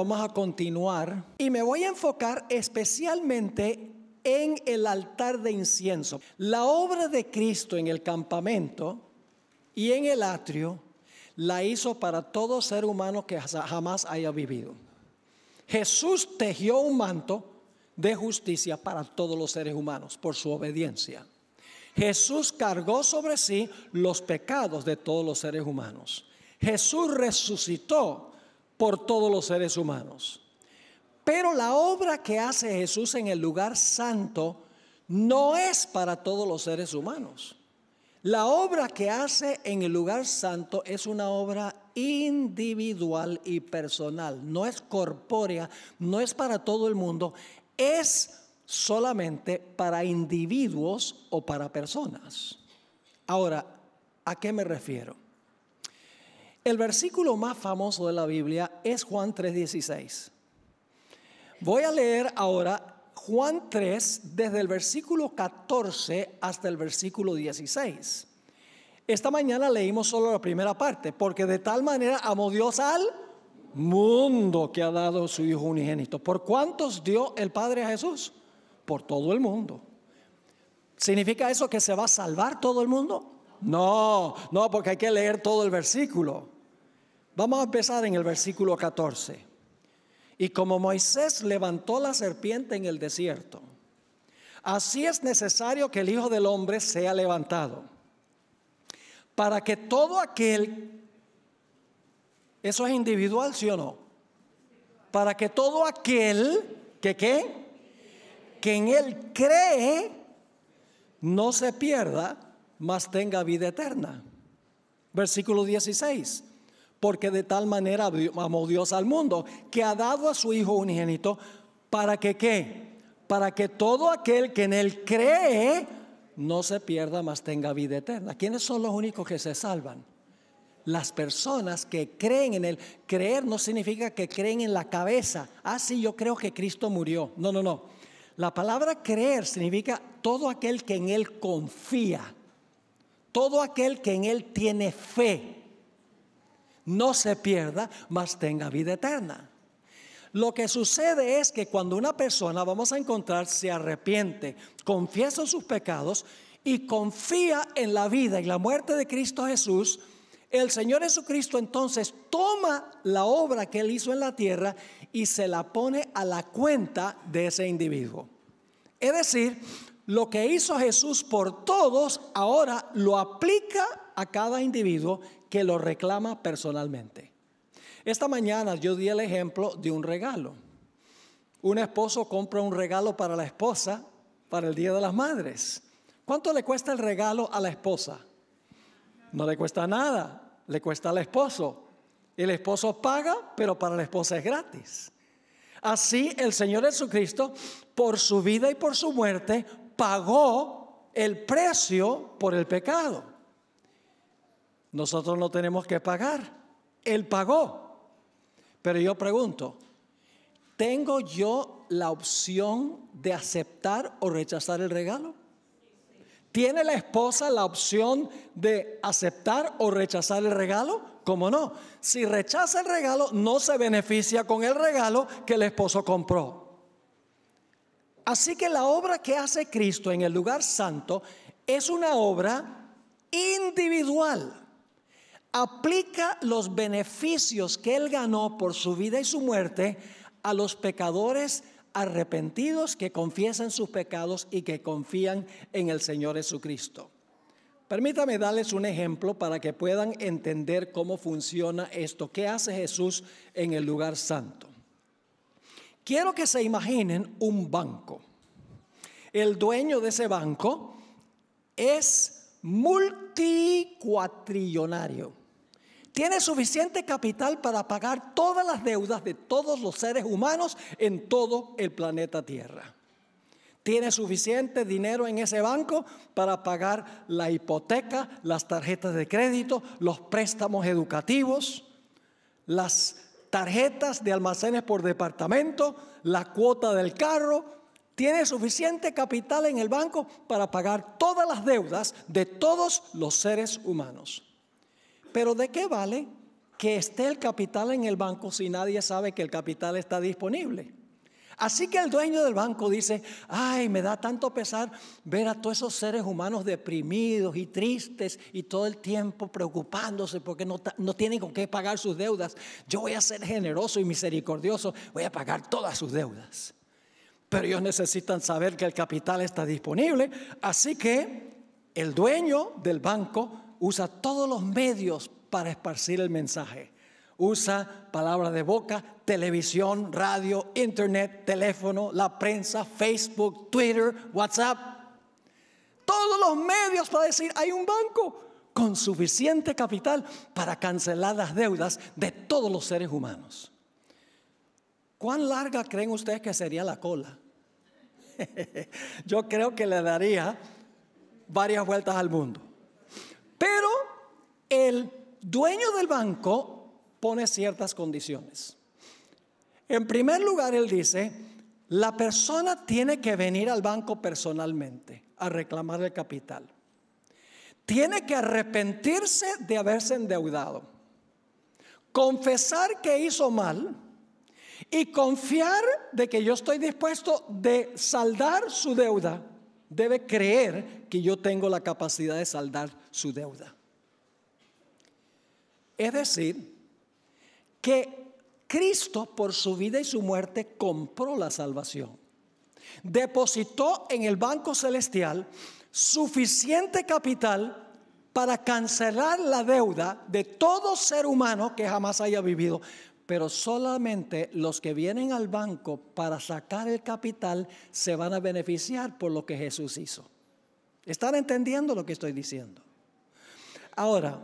vamos a continuar y me voy a enfocar especialmente en el altar de incienso. La obra de Cristo en el campamento y en el atrio la hizo para todo ser humano que jamás haya vivido. Jesús tejió un manto de justicia para todos los seres humanos por su obediencia. Jesús cargó sobre sí los pecados de todos los seres humanos. Jesús resucitó por todos los seres humanos. Pero la obra que hace Jesús en el lugar santo no es para todos los seres humanos. La obra que hace en el lugar santo es una obra individual y personal, no es corpórea, no es para todo el mundo, es solamente para individuos o para personas. Ahora, ¿a qué me refiero? El versículo más famoso de la Biblia es Juan 3:16. Voy a leer ahora Juan 3 desde el versículo 14 hasta el versículo 16. Esta mañana leímos solo la primera parte, porque de tal manera amó Dios al mundo que ha dado su Hijo unigénito. ¿Por cuántos dio el Padre a Jesús? Por todo el mundo. ¿Significa eso que se va a salvar todo el mundo? No, no, porque hay que leer todo el versículo. Vamos a empezar en el versículo 14. Y como Moisés levantó la serpiente en el desierto, así es necesario que el Hijo del Hombre sea levantado, para que todo aquel, eso es individual, sí o no, para que todo aquel que qué, que en él cree, no se pierda, mas tenga vida eterna. Versículo 16 porque de tal manera amó Dios al mundo, que ha dado a su Hijo unigénito, para que qué? Para que todo aquel que en él cree no se pierda, mas tenga vida eterna. ¿Quiénes son los únicos que se salvan? Las personas que creen en él. Creer no significa que creen en la cabeza. Ah, sí, yo creo que Cristo murió. No, no, no. La palabra creer significa todo aquel que en él confía, todo aquel que en él tiene fe no se pierda, mas tenga vida eterna. Lo que sucede es que cuando una persona, vamos a encontrar, se arrepiente, confiesa sus pecados y confía en la vida y la muerte de Cristo Jesús, el Señor Jesucristo entonces toma la obra que él hizo en la tierra y se la pone a la cuenta de ese individuo. Es decir, lo que hizo Jesús por todos ahora lo aplica a cada individuo que lo reclama personalmente. Esta mañana yo di el ejemplo de un regalo. Un esposo compra un regalo para la esposa para el Día de las Madres. ¿Cuánto le cuesta el regalo a la esposa? No le cuesta nada, le cuesta al esposo. El esposo paga, pero para la esposa es gratis. Así el Señor Jesucristo, por su vida y por su muerte, pagó el precio por el pecado. Nosotros no tenemos que pagar. Él pagó. Pero yo pregunto, ¿tengo yo la opción de aceptar o rechazar el regalo? ¿Tiene la esposa la opción de aceptar o rechazar el regalo? como no? Si rechaza el regalo, no se beneficia con el regalo que el esposo compró. Así que la obra que hace Cristo en el lugar santo es una obra individual aplica los beneficios que él ganó por su vida y su muerte a los pecadores arrepentidos que confiesan sus pecados y que confían en el Señor Jesucristo. Permítame darles un ejemplo para que puedan entender cómo funciona esto, qué hace Jesús en el lugar santo. Quiero que se imaginen un banco. El dueño de ese banco es multicuatrillonario tiene suficiente capital para pagar todas las deudas de todos los seres humanos en todo el planeta Tierra. Tiene suficiente dinero en ese banco para pagar la hipoteca, las tarjetas de crédito, los préstamos educativos, las tarjetas de almacenes por departamento, la cuota del carro. Tiene suficiente capital en el banco para pagar todas las deudas de todos los seres humanos. Pero ¿de qué vale que esté el capital en el banco si nadie sabe que el capital está disponible? Así que el dueño del banco dice, ay, me da tanto pesar ver a todos esos seres humanos deprimidos y tristes y todo el tiempo preocupándose porque no, tienen con qué pagar sus deudas. Yo voy a ser generoso y misericordioso, voy a pagar todas sus deudas. Pero ellos necesitan saber que el capital está disponible, así que el dueño del banco usa todos los medios para esparcir el mensaje. Usa palabra de boca, televisión, radio, internet, teléfono, la prensa, Facebook, Twitter, WhatsApp. Todos los medios para decir, hay un banco con suficiente capital para cancelar las deudas de todos los seres humanos. ¿Cuán larga creen ustedes que sería la cola? Yo creo que le daría varias vueltas al mundo. Pero el dueño del banco pone ciertas condiciones. En primer lugar, él dice, la persona tiene que venir al banco personalmente a reclamar el capital. Tiene que arrepentirse de haberse endeudado, confesar que hizo mal y confiar de que yo estoy dispuesto de saldar su deuda debe creer que yo tengo la capacidad de saldar su deuda. Es decir, que Cristo por su vida y su muerte compró la salvación. Depositó en el Banco Celestial suficiente capital para cancelar la deuda de todo ser humano que jamás haya vivido pero solamente los que vienen al banco para sacar el capital se van a beneficiar por lo que Jesús hizo. ¿Están entendiendo lo que estoy diciendo? Ahora,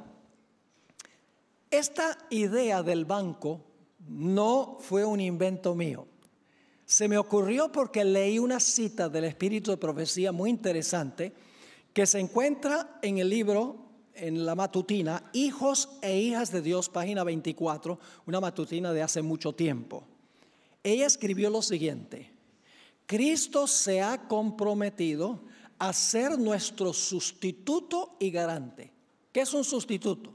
esta idea del banco no fue un invento mío. Se me ocurrió porque leí una cita del Espíritu de Profecía muy interesante que se encuentra en el libro en la matutina, Hijos e Hijas de Dios, página 24, una matutina de hace mucho tiempo. Ella escribió lo siguiente, Cristo se ha comprometido a ser nuestro sustituto y garante. ¿Qué es un sustituto?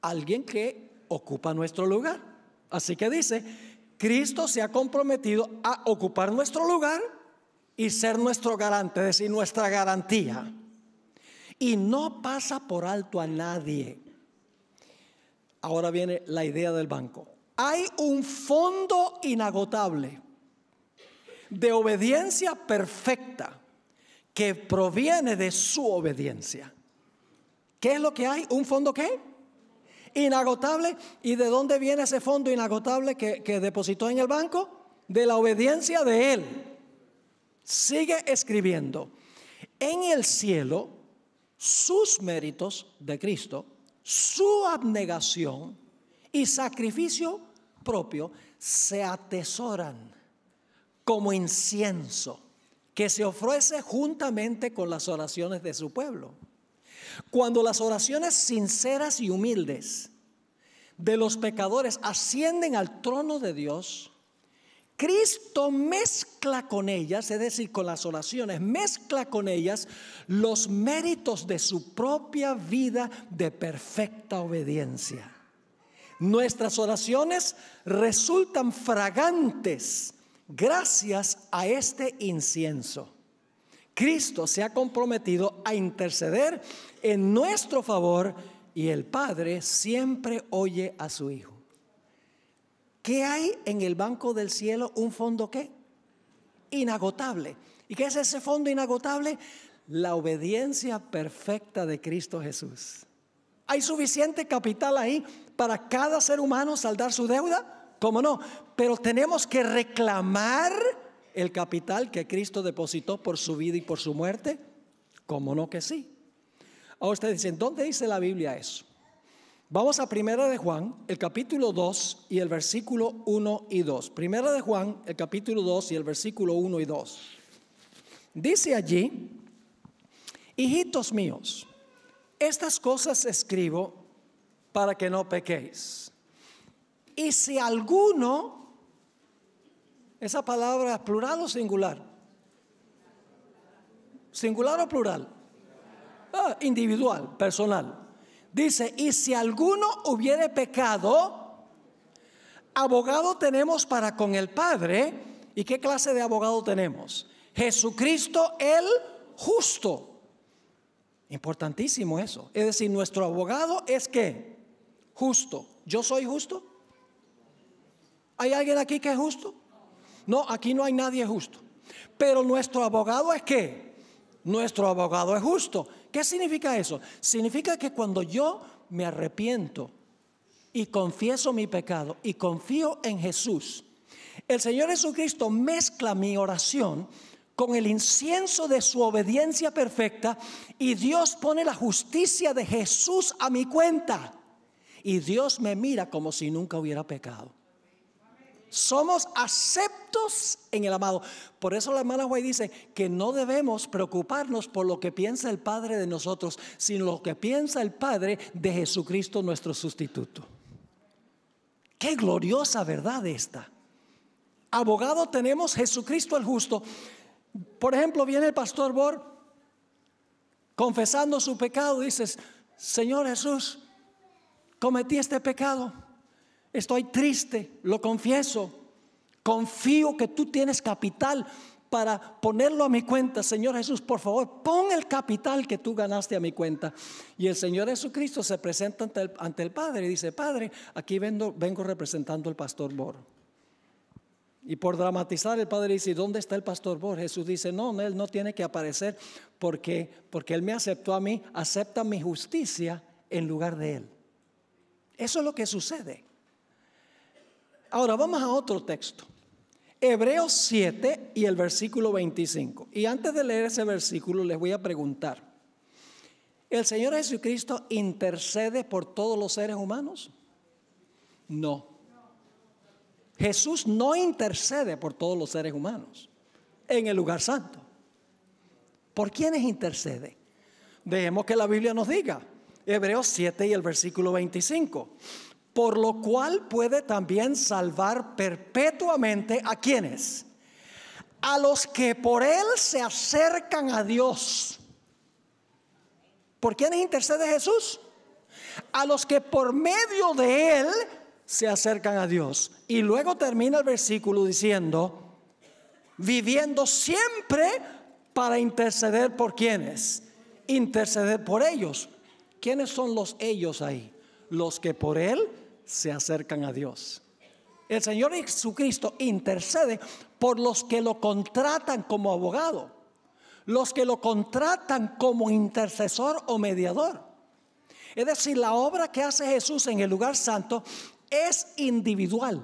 Alguien que ocupa nuestro lugar. Así que dice, Cristo se ha comprometido a ocupar nuestro lugar y ser nuestro garante, es decir, nuestra garantía y no pasa por alto a nadie. Ahora viene la idea del banco. Hay un fondo inagotable de obediencia perfecta que proviene de su obediencia. ¿Qué es lo que hay? ¿Un fondo qué? Inagotable. ¿Y de dónde viene ese fondo inagotable que, que depositó en el banco? De la obediencia de él. Sigue escribiendo. En el cielo sus méritos de Cristo, su abnegación y sacrificio propio se atesoran como incienso que se ofrece juntamente con las oraciones de su pueblo. Cuando las oraciones sinceras y humildes de los pecadores ascienden al trono de Dios, Cristo mezcla con ellas, es decir, con las oraciones, mezcla con ellas los méritos de su propia vida de perfecta obediencia. Nuestras oraciones resultan fragantes gracias a este incienso. Cristo se ha comprometido a interceder en nuestro favor y el Padre siempre oye a su Hijo. ¿Qué hay en el banco del cielo? ¿Un fondo qué? Inagotable. ¿Y qué es ese fondo inagotable? La obediencia perfecta de Cristo Jesús. ¿Hay suficiente capital ahí para cada ser humano saldar su deuda? ¿Cómo no? Pero tenemos que reclamar el capital que Cristo depositó por su vida y por su muerte. ¿Cómo no que sí? Ahora ustedes dicen, ¿dónde dice la Biblia eso? Vamos a Primera de Juan, el capítulo 2 y el versículo 1 y 2. Primera de Juan, el capítulo 2 y el versículo 1 y 2. Dice allí, hijitos míos, estas cosas escribo para que no pequéis. Y si alguno, esa palabra plural o singular, singular o plural, ah, individual, personal. Dice, y si alguno hubiere pecado, abogado tenemos para con el Padre. ¿Y qué clase de abogado tenemos? Jesucristo el justo. Importantísimo eso. Es decir, nuestro abogado es que justo. ¿Yo soy justo? ¿Hay alguien aquí que es justo? No, aquí no hay nadie justo. Pero nuestro abogado es que nuestro abogado es justo. ¿Qué significa eso? Significa que cuando yo me arrepiento y confieso mi pecado y confío en Jesús, el Señor Jesucristo mezcla mi oración con el incienso de su obediencia perfecta y Dios pone la justicia de Jesús a mi cuenta. Y Dios me mira como si nunca hubiera pecado. Somos aceptos en el amado. Por eso la hermana Guay dice que no debemos preocuparnos por lo que piensa el Padre de nosotros, sino lo que piensa el Padre de Jesucristo nuestro sustituto. Qué gloriosa verdad esta. Abogado tenemos Jesucristo el justo. Por ejemplo, viene el pastor Bor confesando su pecado, dices, Señor Jesús, cometí este pecado estoy triste, lo confieso. Confío que tú tienes capital para ponerlo a mi cuenta. Señor Jesús, por favor, pon el capital que tú ganaste a mi cuenta. Y el Señor Jesucristo se presenta ante el, Padre y dice, Padre, aquí vengo, vengo representando al pastor Bor. Y por dramatizar, el padre dice, ¿dónde está el pastor Bor? Jesús dice, no, él no tiene que aparecer porque, porque él me aceptó a mí, acepta mi justicia en lugar de él. Eso es lo que sucede. Ahora vamos a otro texto. Hebreos 7 y el versículo 25. Y antes de leer ese versículo les voy a preguntar. ¿El Señor Jesucristo intercede por todos los seres humanos? No. Jesús no intercede por todos los seres humanos en el lugar santo. ¿Por quiénes intercede? Dejemos que la Biblia nos diga. Hebreos 7 y el versículo 25 por lo cual puede también salvar perpetuamente a quienes, a los que por él se acercan a Dios. ¿Por quiénes intercede Jesús? A los que por medio de él se acercan a Dios. Y luego termina el versículo diciendo, viviendo siempre para interceder por quienes, interceder por ellos. ¿Quiénes son los ellos ahí? Los que por él se acercan a Dios. El Señor Jesucristo intercede por los que lo contratan como abogado, los que lo contratan como intercesor o mediador. Es decir, la obra que hace Jesús en el lugar santo es individual.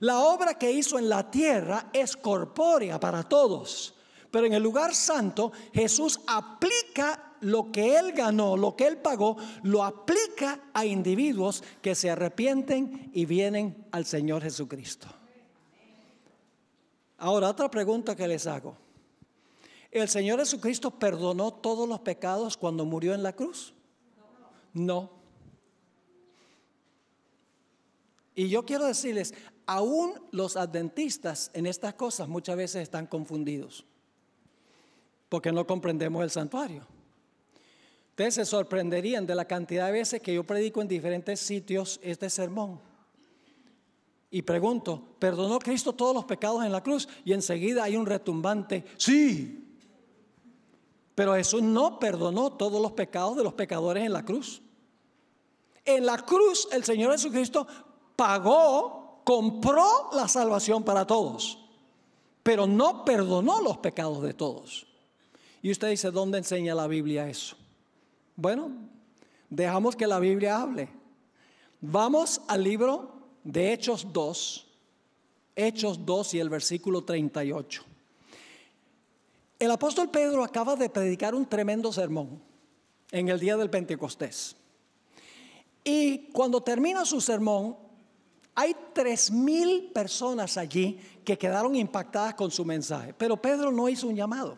La obra que hizo en la tierra es corpórea para todos. Pero en el lugar santo Jesús aplica lo que él ganó, lo que él pagó, lo aplica a individuos que se arrepienten y vienen al Señor Jesucristo. Ahora, otra pregunta que les hago. ¿El Señor Jesucristo perdonó todos los pecados cuando murió en la cruz? No. Y yo quiero decirles, aún los adventistas en estas cosas muchas veces están confundidos porque no comprendemos el santuario. Ustedes se sorprenderían de la cantidad de veces que yo predico en diferentes sitios este sermón. Y pregunto, ¿perdonó Cristo todos los pecados en la cruz? Y enseguida hay un retumbante, sí. Pero Jesús no perdonó todos los pecados de los pecadores en la cruz. En la cruz el Señor Jesucristo pagó, compró la salvación para todos, pero no perdonó los pecados de todos. Y usted dice, ¿dónde enseña la Biblia eso? Bueno, dejamos que la Biblia hable. Vamos al libro de Hechos 2, Hechos 2 y el versículo 38. El apóstol Pedro acaba de predicar un tremendo sermón en el día del Pentecostés. Y cuando termina su sermón, hay tres mil personas allí que quedaron impactadas con su mensaje. Pero Pedro no hizo un llamado.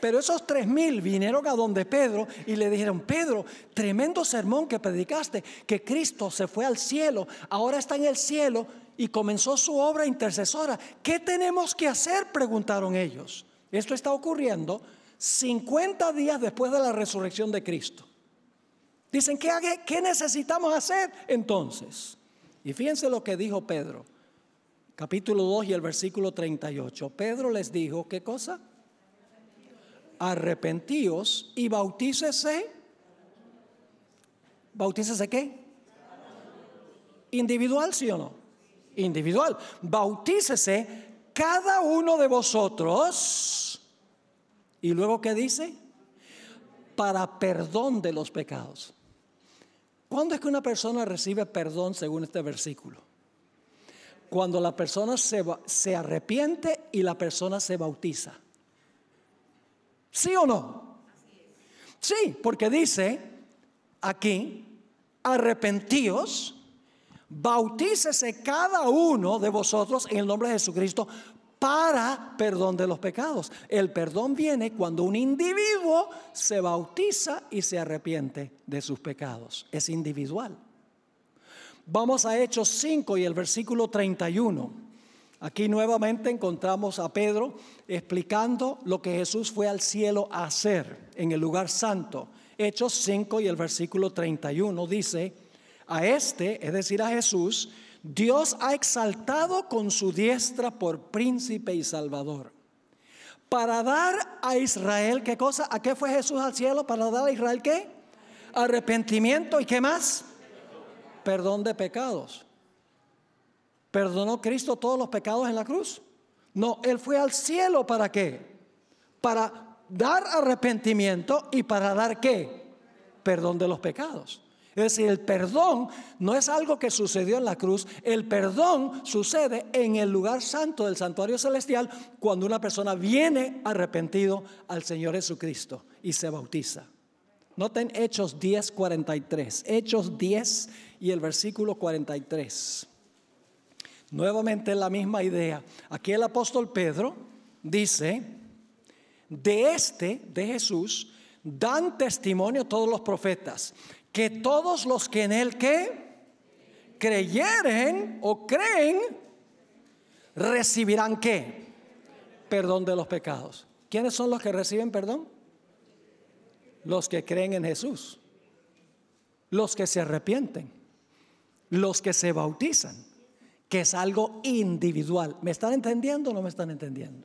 Pero esos tres mil vinieron a donde Pedro y le dijeron, Pedro, tremendo sermón que predicaste, que Cristo se fue al cielo, ahora está en el cielo y comenzó su obra intercesora. ¿Qué tenemos que hacer? Preguntaron ellos. Esto está ocurriendo 50 días después de la resurrección de Cristo. Dicen, ¿qué, qué necesitamos hacer entonces? Y fíjense lo que dijo Pedro, capítulo 2 y el versículo 38. Pedro les dijo, ¿qué cosa? arrepentíos y bautícese. ¿Bautícese qué? Individual, sí o no? Individual. Bautícese cada uno de vosotros. ¿Y luego qué dice? Para perdón de los pecados. ¿Cuándo es que una persona recibe perdón según este versículo? Cuando la persona se, se arrepiente y la persona se bautiza. ¿Sí o no? Sí, porque dice aquí, arrepentíos, bautícese cada uno de vosotros en el nombre de Jesucristo para perdón de los pecados. El perdón viene cuando un individuo se bautiza y se arrepiente de sus pecados. Es individual. Vamos a Hechos 5 y el versículo 31. Aquí nuevamente encontramos a Pedro explicando lo que Jesús fue al cielo a hacer en el lugar santo. Hechos 5 y el versículo 31 dice, a este, es decir, a Jesús, Dios ha exaltado con su diestra por príncipe y salvador. Para dar a Israel, ¿qué cosa? ¿A qué fue Jesús al cielo? ¿Para dar a Israel qué? Arrepentimiento y qué más? Perdón de pecados. ¿Perdonó Cristo todos los pecados en la cruz? No, Él fue al cielo para qué? Para dar arrepentimiento y para dar qué? Perdón de los pecados. Es decir, el perdón no es algo que sucedió en la cruz, el perdón sucede en el lugar santo del santuario celestial cuando una persona viene arrepentido al Señor Jesucristo y se bautiza. Noten Hechos 10, 43. Hechos 10 y el versículo 43. Nuevamente la misma idea. Aquí el apóstol Pedro dice, de este, de Jesús, dan testimonio todos los profetas, que todos los que en él que creyeren o creen, recibirán qué? Perdón de los pecados. ¿Quiénes son los que reciben perdón? Los que creen en Jesús, los que se arrepienten, los que se bautizan que es algo individual. ¿Me están entendiendo o no me están entendiendo?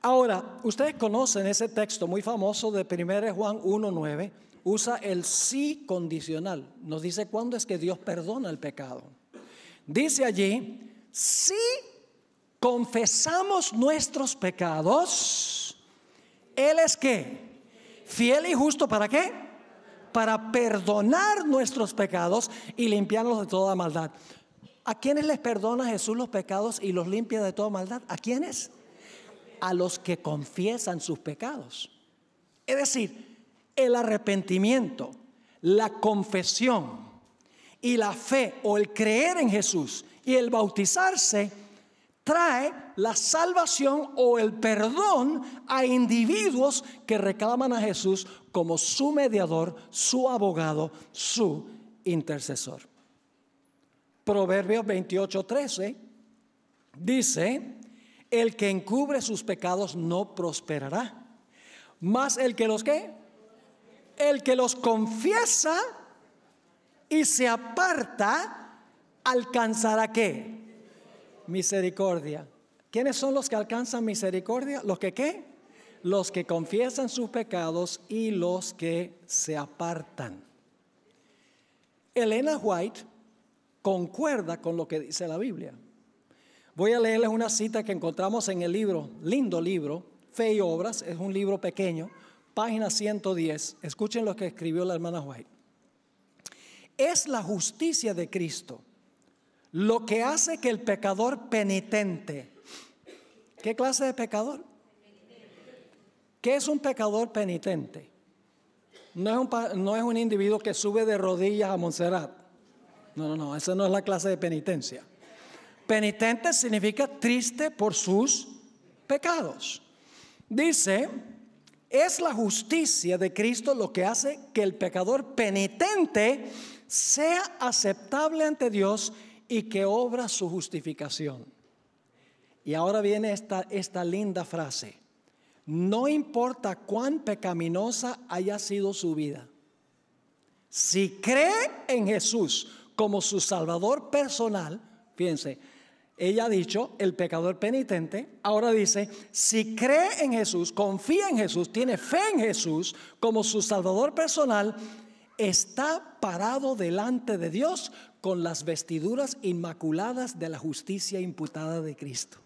Ahora, ustedes conocen ese texto muy famoso de 1 Juan 1.9, usa el sí condicional, nos dice cuándo es que Dios perdona el pecado. Dice allí, si confesamos nuestros pecados, Él es que fiel y justo para qué? Para perdonar nuestros pecados y limpiarlos de toda maldad. ¿A quiénes les perdona Jesús los pecados y los limpia de toda maldad? ¿A quiénes? A los que confiesan sus pecados. Es decir, el arrepentimiento, la confesión y la fe o el creer en Jesús y el bautizarse trae la salvación o el perdón a individuos que reclaman a Jesús como su mediador, su abogado, su intercesor. Proverbios 28, dice, el que encubre sus pecados no prosperará, más el que los que, el que los confiesa y se aparta, alcanzará qué? Misericordia. ¿Quiénes son los que alcanzan misericordia? ¿Los que qué? Los que confiesan sus pecados y los que se apartan. Elena White concuerda con lo que dice la Biblia. Voy a leerles una cita que encontramos en el libro, lindo libro, Fe y Obras, es un libro pequeño, página 110. Escuchen lo que escribió la hermana White. Es la justicia de Cristo lo que hace que el pecador penitente, ¿qué clase de pecador? ¿Qué es un pecador penitente? No es un, no es un individuo que sube de rodillas a Montserrat no, no, no, esa no es la clase de penitencia. Penitente significa triste por sus pecados. Dice, es la justicia de Cristo lo que hace que el pecador penitente sea aceptable ante Dios y que obra su justificación. Y ahora viene esta, esta linda frase. No importa cuán pecaminosa haya sido su vida. Si cree en Jesús como su Salvador personal, fíjense, ella ha dicho, el pecador penitente, ahora dice, si cree en Jesús, confía en Jesús, tiene fe en Jesús como su Salvador personal, está parado delante de Dios con las vestiduras inmaculadas de la justicia imputada de Cristo.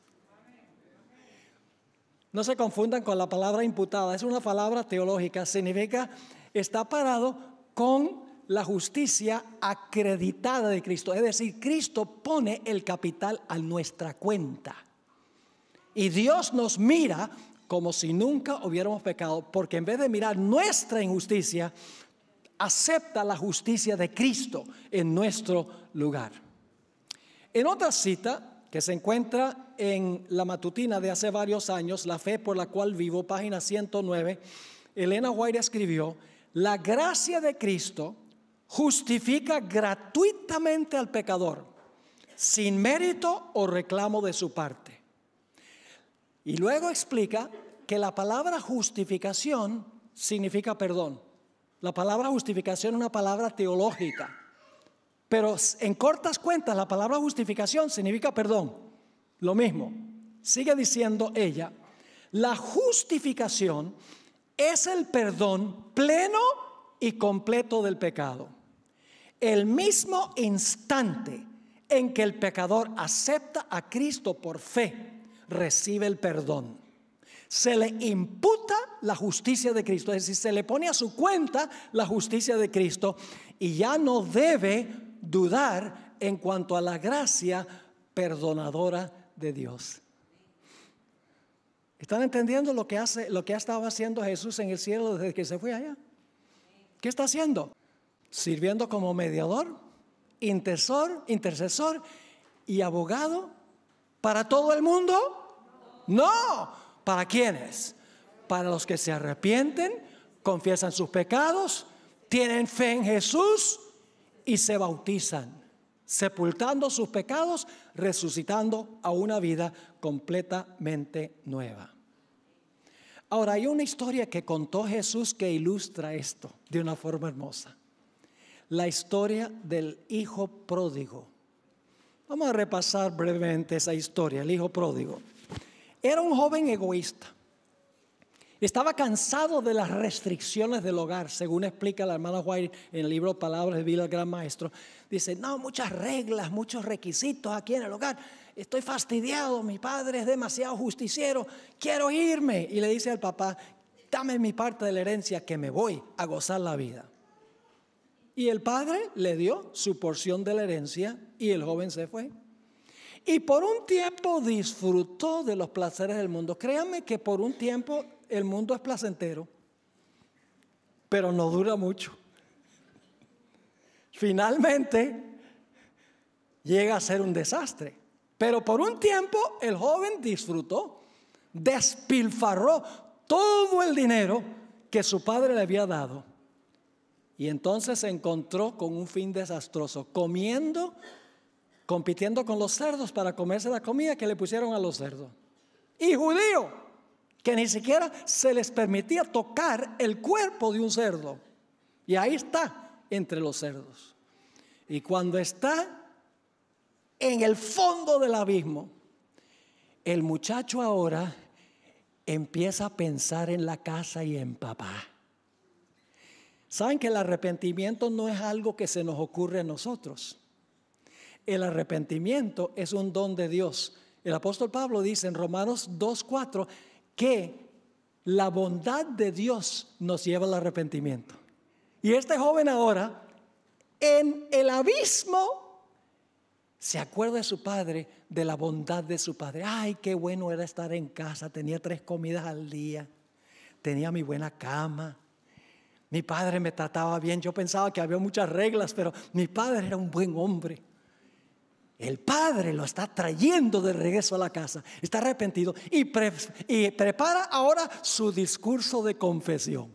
No se confundan con la palabra imputada, es una palabra teológica, significa está parado con la justicia acreditada de Cristo. Es decir, Cristo pone el capital a nuestra cuenta. Y Dios nos mira como si nunca hubiéramos pecado, porque en vez de mirar nuestra injusticia, acepta la justicia de Cristo en nuestro lugar. En otra cita que se encuentra en la matutina de hace varios años, La fe por la cual vivo, página 109, Elena White escribió, la gracia de Cristo justifica gratuitamente al pecador, sin mérito o reclamo de su parte. Y luego explica que la palabra justificación significa perdón. La palabra justificación es una palabra teológica. Pero en cortas cuentas, la palabra justificación significa perdón. Lo mismo. Sigue diciendo ella, la justificación es el perdón pleno y completo del pecado el mismo instante en que el pecador acepta a Cristo por fe, recibe el perdón. Se le imputa la justicia de Cristo, es decir, se le pone a su cuenta la justicia de Cristo y ya no debe dudar en cuanto a la gracia perdonadora de Dios. ¿Están entendiendo lo que, hace, lo que ha estado haciendo Jesús en el cielo desde que se fue allá? ¿Qué está haciendo? sirviendo como mediador, intercesor, intercesor y abogado para todo el mundo? No, ¿para quiénes? Para los que se arrepienten, confiesan sus pecados, tienen fe en Jesús y se bautizan, sepultando sus pecados, resucitando a una vida completamente nueva. Ahora, hay una historia que contó Jesús que ilustra esto de una forma hermosa la historia del hijo pródigo. Vamos a repasar brevemente esa historia, el hijo pródigo. Era un joven egoísta. Estaba cansado de las restricciones del hogar, según explica la hermana White en el libro Palabras de Vida del Gran Maestro. Dice, no, muchas reglas, muchos requisitos aquí en el hogar. Estoy fastidiado, mi padre es demasiado justiciero, quiero irme. Y le dice al papá, dame mi parte de la herencia que me voy a gozar la vida. Y el padre le dio su porción de la herencia y el joven se fue. Y por un tiempo disfrutó de los placeres del mundo. Créanme que por un tiempo el mundo es placentero, pero no dura mucho. Finalmente llega a ser un desastre. Pero por un tiempo el joven disfrutó, despilfarró todo el dinero que su padre le había dado y entonces se encontró con un fin desastroso, comiendo, compitiendo con los cerdos para comerse la comida que le pusieron a los cerdos. Y judío, que ni siquiera se les permitía tocar el cuerpo de un cerdo. Y ahí está, entre los cerdos. Y cuando está en el fondo del abismo, el muchacho ahora empieza a pensar en la casa y en papá. Saben que el arrepentimiento no es algo que se nos ocurre a nosotros. El arrepentimiento es un don de Dios. El apóstol Pablo dice en Romanos 2.4 que la bondad de Dios nos lleva al arrepentimiento. Y este joven ahora, en el abismo, se acuerda de su padre, de la bondad de su padre. Ay, qué bueno era estar en casa, tenía tres comidas al día, tenía mi buena cama mi padre me trataba bien, yo pensaba que había muchas reglas, pero mi padre era un buen hombre. El padre lo está trayendo de regreso a la casa, está arrepentido y, prepara ahora su discurso de confesión.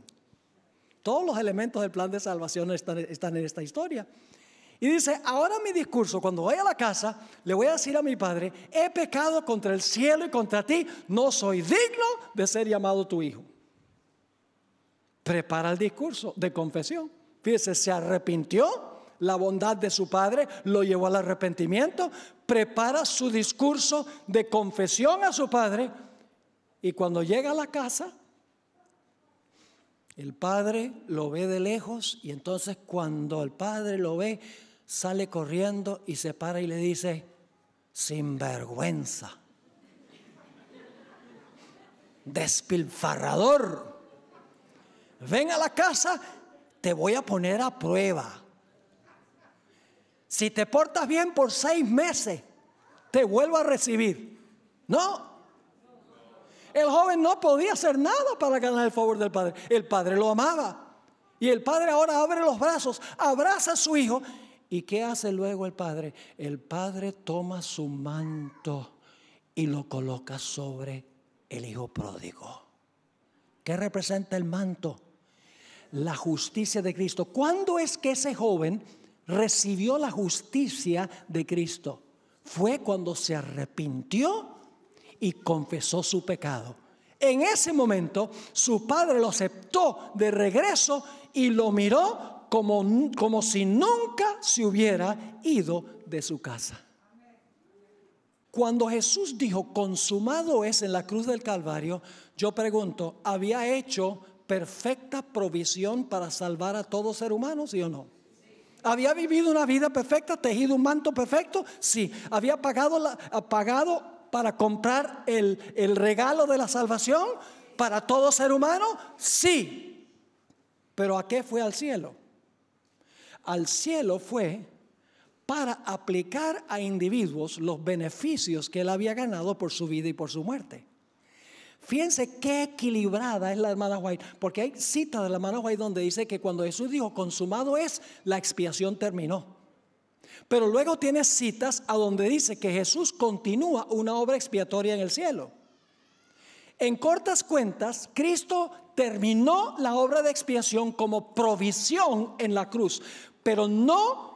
Todos los elementos del plan de salvación están, están en esta historia. Y dice, ahora mi discurso, cuando voy a la casa, le voy a decir a mi padre, he pecado contra el cielo y contra ti, no soy digno de ser llamado tu hijo prepara el discurso de confesión. Fíjese, se arrepintió, la bondad de su padre lo llevó al arrepentimiento, prepara su discurso de confesión a su padre y cuando llega a la casa, el padre lo ve de lejos y entonces cuando el padre lo ve, sale corriendo y se para y le dice, sin vergüenza, despilfarrador ven a la casa, te voy a poner a prueba. Si te portas bien por seis meses, te vuelvo a recibir. No. El joven no podía hacer nada para ganar el favor del padre. El padre lo amaba. Y el padre ahora abre los brazos, abraza a su hijo. ¿Y qué hace luego el padre? El padre toma su manto y lo coloca sobre el hijo pródigo. ¿Qué representa el manto? la justicia de Cristo. ¿Cuándo es que ese joven recibió la justicia de Cristo? Fue cuando se arrepintió y confesó su pecado. En ese momento su padre lo aceptó de regreso y lo miró como, como si nunca se hubiera ido de su casa. Cuando Jesús dijo, consumado es en la cruz del Calvario, yo pregunto, ¿había hecho perfecta provisión para salvar a todo ser humano, ¿sí o no? ¿Había vivido una vida perfecta, tejido un manto perfecto? Sí. ¿Había pagado, la, pagado para comprar el, el regalo de la salvación para todo ser humano? Sí. ¿Pero a qué fue al cielo? Al cielo fue para aplicar a individuos los beneficios que él había ganado por su vida y por su muerte. Fíjense qué equilibrada es la hermana White, porque hay citas de la hermana White donde dice que cuando Jesús dijo consumado es, la expiación terminó. Pero luego tiene citas a donde dice que Jesús continúa una obra expiatoria en el cielo. En cortas cuentas, Cristo terminó la obra de expiación como provisión en la cruz, pero no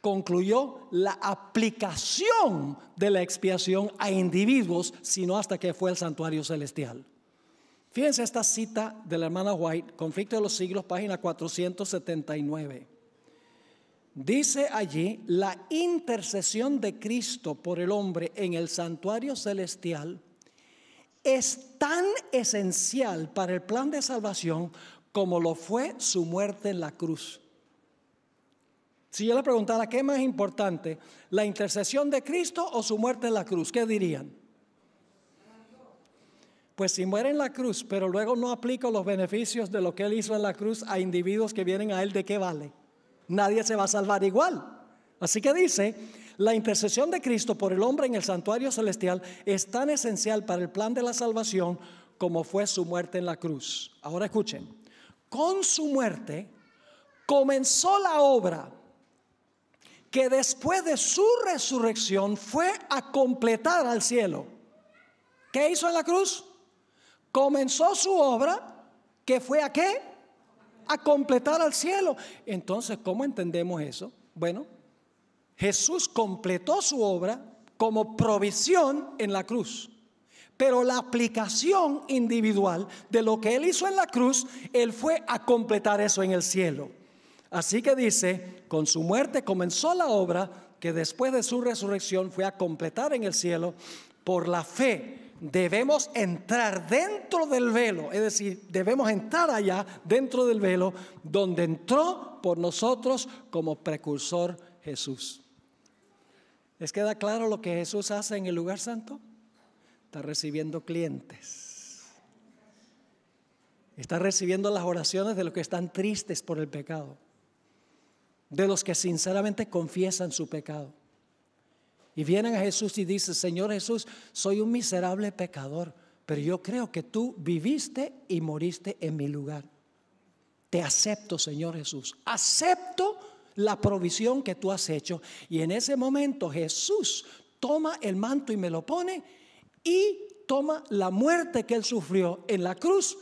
concluyó la aplicación de la expiación a individuos, sino hasta que fue el santuario celestial. Fíjense esta cita de la hermana White, Conflicto de los Siglos, página 479. Dice allí, la intercesión de Cristo por el hombre en el santuario celestial es tan esencial para el plan de salvación como lo fue su muerte en la cruz. Si yo le preguntara qué más importante, la intercesión de Cristo o su muerte en la cruz, ¿qué dirían? Pues si muere en la cruz, pero luego no aplico los beneficios de lo que él hizo en la cruz a individuos que vienen a él, ¿de qué vale? Nadie se va a salvar igual. Así que dice, la intercesión de Cristo por el hombre en el santuario celestial es tan esencial para el plan de la salvación como fue su muerte en la cruz. Ahora escuchen, con su muerte comenzó la obra que después de su resurrección fue a completar al cielo. ¿Qué hizo en la cruz? Comenzó su obra, que fue a qué? A completar al cielo. Entonces, ¿cómo entendemos eso? Bueno, Jesús completó su obra como provisión en la cruz. Pero la aplicación individual de lo que él hizo en la cruz, él fue a completar eso en el cielo. Así que dice, con su muerte comenzó la obra que después de su resurrección fue a completar en el cielo. Por la fe debemos entrar dentro del velo, es decir, debemos entrar allá dentro del velo donde entró por nosotros como precursor Jesús. ¿Les queda claro lo que Jesús hace en el lugar santo? Está recibiendo clientes. Está recibiendo las oraciones de los que están tristes por el pecado de los que sinceramente confiesan su pecado. Y vienen a Jesús y dicen, Señor Jesús, soy un miserable pecador, pero yo creo que tú viviste y moriste en mi lugar. Te acepto, Señor Jesús. Acepto la provisión que tú has hecho. Y en ese momento Jesús toma el manto y me lo pone y toma la muerte que él sufrió en la cruz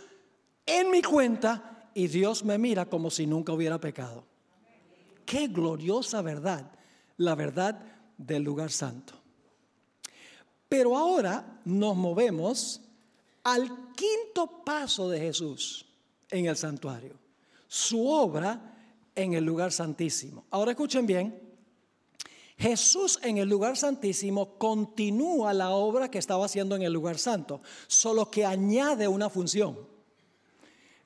en mi cuenta y Dios me mira como si nunca hubiera pecado. Qué gloriosa verdad, la verdad del lugar santo. Pero ahora nos movemos al quinto paso de Jesús en el santuario, su obra en el lugar santísimo. Ahora escuchen bien, Jesús en el lugar santísimo continúa la obra que estaba haciendo en el lugar santo, solo que añade una función.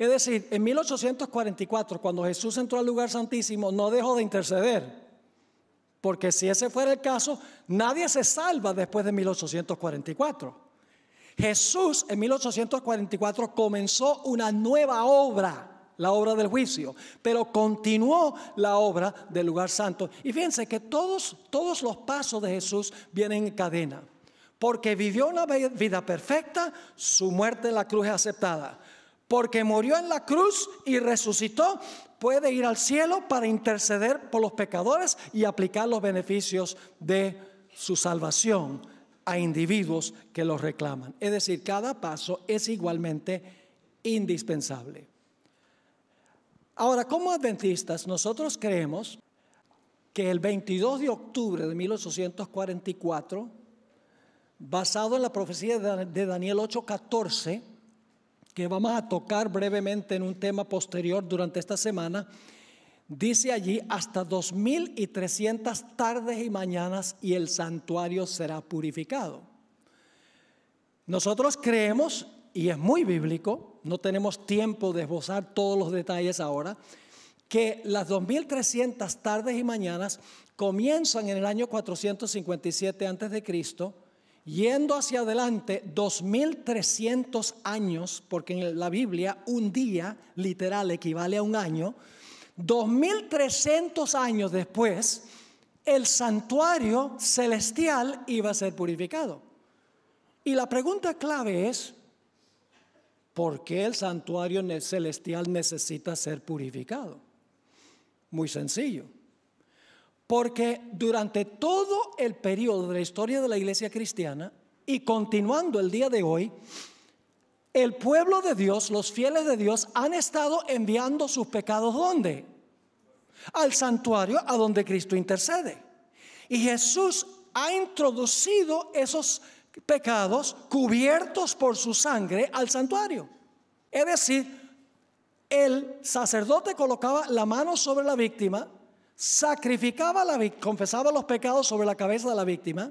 Es decir, en 1844, cuando Jesús entró al lugar santísimo, no dejó de interceder. Porque si ese fuera el caso, nadie se salva después de 1844. Jesús en 1844 comenzó una nueva obra, la obra del juicio, pero continuó la obra del lugar santo. Y fíjense que todos, todos los pasos de Jesús vienen en cadena porque vivió una vida perfecta, su muerte en la cruz es aceptada porque murió en la cruz y resucitó, puede ir al cielo para interceder por los pecadores y aplicar los beneficios de su salvación a individuos que los reclaman. Es decir, cada paso es igualmente indispensable. Ahora, como adventistas, nosotros creemos que el 22 de octubre de 1844, basado en la profecía de Daniel 8:14, que vamos a tocar brevemente en un tema posterior durante esta semana, dice allí hasta 2.300 tardes y mañanas y el santuario será purificado. Nosotros creemos, y es muy bíblico, no tenemos tiempo de esbozar todos los detalles ahora, que las 2.300 tardes y mañanas comienzan en el año 457 a.C yendo hacia adelante 2300 años, porque en la Biblia un día literal equivale a un año, 2300 años después, el santuario celestial iba a ser purificado. Y la pregunta clave es, ¿por qué el santuario celestial necesita ser purificado? Muy sencillo porque durante todo el periodo de la historia de la iglesia cristiana y continuando el día de hoy, el pueblo de Dios, los fieles de Dios, han estado enviando sus pecados ¿dónde? Al santuario a donde Cristo intercede. Y Jesús ha introducido esos pecados cubiertos por su sangre al santuario. Es decir, el sacerdote colocaba la mano sobre la víctima sacrificaba la confesaba los pecados sobre la cabeza de la víctima,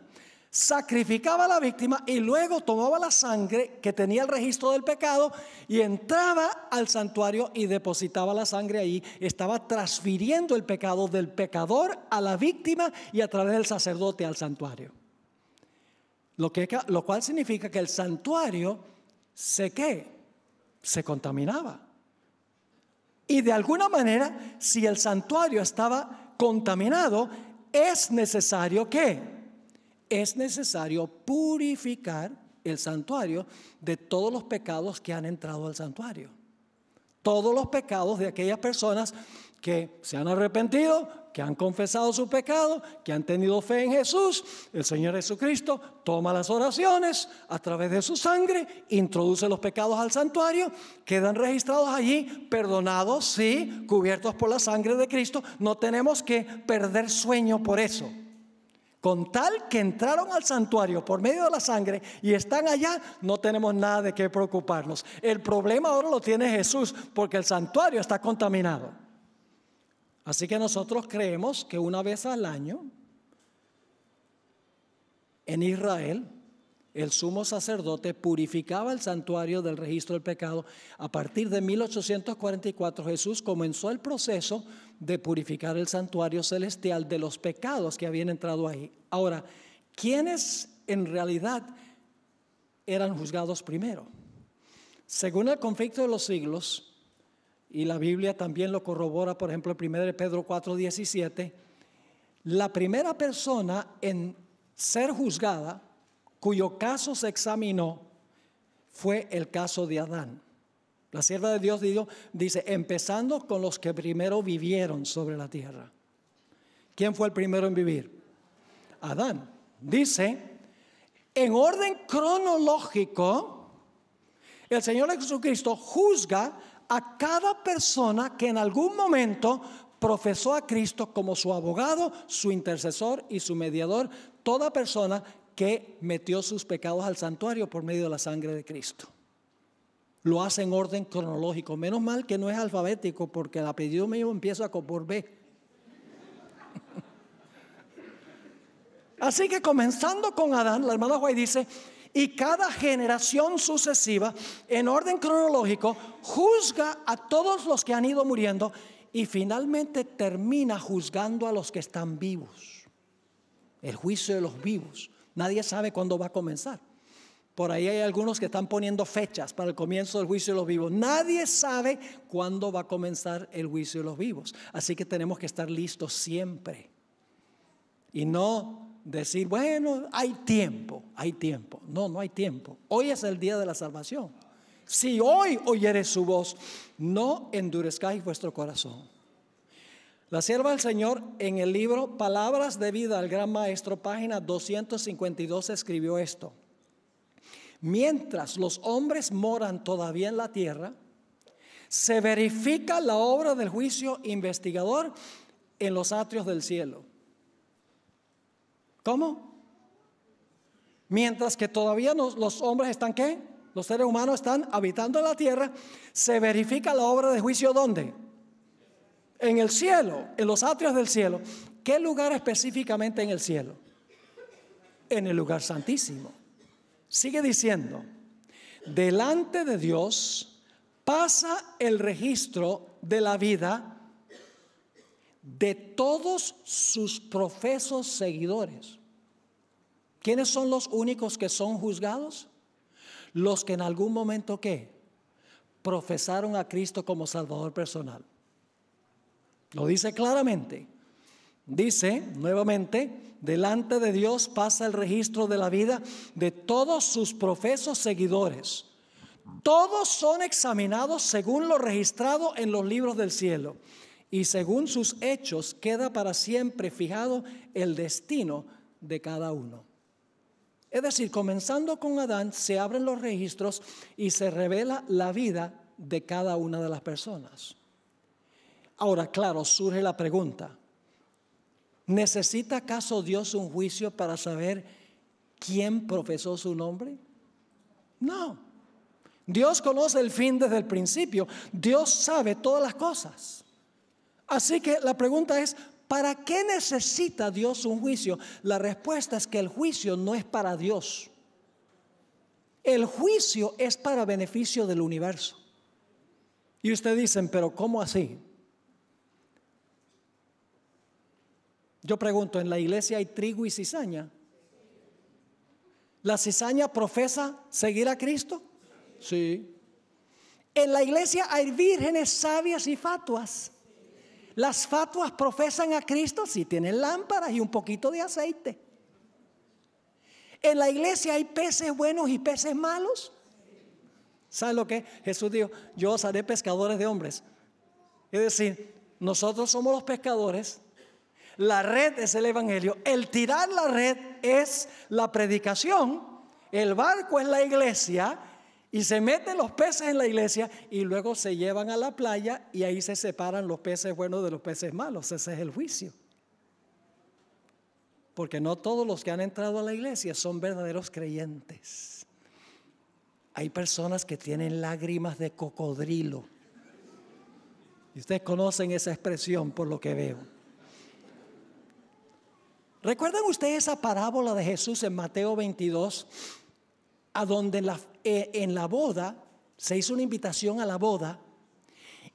sacrificaba a la víctima y luego tomaba la sangre que tenía el registro del pecado y entraba al santuario y depositaba la sangre ahí, estaba transfiriendo el pecado del pecador a la víctima y a través del sacerdote al santuario. Lo, que, lo cual significa que el santuario se que se contaminaba. Y de alguna manera, si el santuario estaba contaminado, es necesario que es necesario purificar el santuario de todos los pecados que han entrado al santuario. Todos los pecados de aquellas personas que se han arrepentido, que han confesado su pecado, que han tenido fe en Jesús, el Señor Jesucristo toma las oraciones a través de su sangre, introduce los pecados al santuario, quedan registrados allí, perdonados, sí, cubiertos por la sangre de Cristo. No tenemos que perder sueño por eso. Con tal que entraron al santuario por medio de la sangre y están allá, no tenemos nada de qué preocuparnos. El problema ahora lo tiene Jesús porque el santuario está contaminado. Así que nosotros creemos que una vez al año, en Israel, el sumo sacerdote purificaba el santuario del registro del pecado. A partir de 1844 Jesús comenzó el proceso de purificar el santuario celestial de los pecados que habían entrado ahí. Ahora, ¿quiénes en realidad eran juzgados primero? Según el conflicto de los siglos, y la Biblia también lo corrobora, por ejemplo, el 1 Pedro 17. la primera persona en ser juzgada cuyo caso se examinó fue el caso de Adán. La sierva de Dios dice, empezando con los que primero vivieron sobre la tierra. ¿Quién fue el primero en vivir? Adán. Dice, en orden cronológico, el Señor Jesucristo juzga a cada persona que en algún momento profesó a Cristo como su abogado, su intercesor y su mediador, toda persona que metió sus pecados al santuario por medio de la sangre de Cristo. Lo hace en orden cronológico. Menos mal que no es alfabético porque el apellido mío empieza por B. Así que comenzando con Adán, la hermana Guay dice, y cada generación sucesiva, en orden cronológico, juzga a todos los que han ido muriendo y finalmente termina juzgando a los que están vivos. El juicio de los vivos. Nadie sabe cuándo va a comenzar. Por ahí hay algunos que están poniendo fechas para el comienzo del juicio de los vivos. Nadie sabe cuándo va a comenzar el juicio de los vivos. Así que tenemos que estar listos siempre. Y no decir, bueno, hay tiempo, hay tiempo. No, no hay tiempo. Hoy es el día de la salvación. Si hoy oyeres su voz, no endurezcáis vuestro corazón. La sierva del Señor en el libro Palabras de vida al Gran Maestro, página 252, escribió esto. Mientras los hombres moran todavía en la tierra, se verifica la obra del juicio investigador en los atrios del cielo. ¿Cómo? Mientras que todavía los hombres están qué? Los seres humanos están habitando en la tierra, se verifica la obra de juicio ¿dónde? En el cielo, en los atrios del cielo. ¿Qué lugar específicamente en el cielo? En el lugar santísimo. Sigue diciendo, delante de Dios pasa el registro de la vida de todos sus profesos seguidores. ¿Quiénes son los únicos que son juzgados? Los que en algún momento qué? Profesaron a Cristo como Salvador personal. Lo dice claramente. Dice nuevamente, delante de Dios pasa el registro de la vida de todos sus profesos seguidores. Todos son examinados según lo registrado en los libros del cielo y según sus hechos queda para siempre fijado el destino de cada uno. Es decir, comenzando con Adán, se abren los registros y se revela la vida de cada una de las personas. Ahora, claro, surge la pregunta, ¿necesita acaso Dios un juicio para saber quién profesó su nombre? No. Dios conoce el fin desde el principio. Dios sabe todas las cosas. Así que la pregunta es, ¿para qué necesita Dios un juicio? La respuesta es que el juicio no es para Dios. El juicio es para beneficio del universo. Y ustedes dicen, pero ¿cómo así? Yo pregunto, ¿en la iglesia hay trigo y cizaña? ¿La cizaña profesa seguir a Cristo? Sí. ¿En la iglesia hay vírgenes sabias y fatuas? Las fatuas profesan a Cristo si tienen lámparas y un poquito de aceite. En la iglesia hay peces buenos y peces malos. ¿Sabes lo que Jesús dijo? Yo os haré pescadores de hombres. Es decir, nosotros somos los pescadores. La red es el evangelio. El tirar la red es la predicación. El barco es la iglesia y se meten los peces en la iglesia y luego se llevan a la playa y ahí se separan los peces buenos de los peces malos. Ese es el juicio. Porque no todos los que han entrado a la iglesia son verdaderos creyentes. Hay personas que tienen lágrimas de cocodrilo. Y ustedes conocen esa expresión por lo que veo. ¿Recuerdan ustedes esa parábola de Jesús en Mateo 22? a donde eh, en la, boda se hizo una invitación a la boda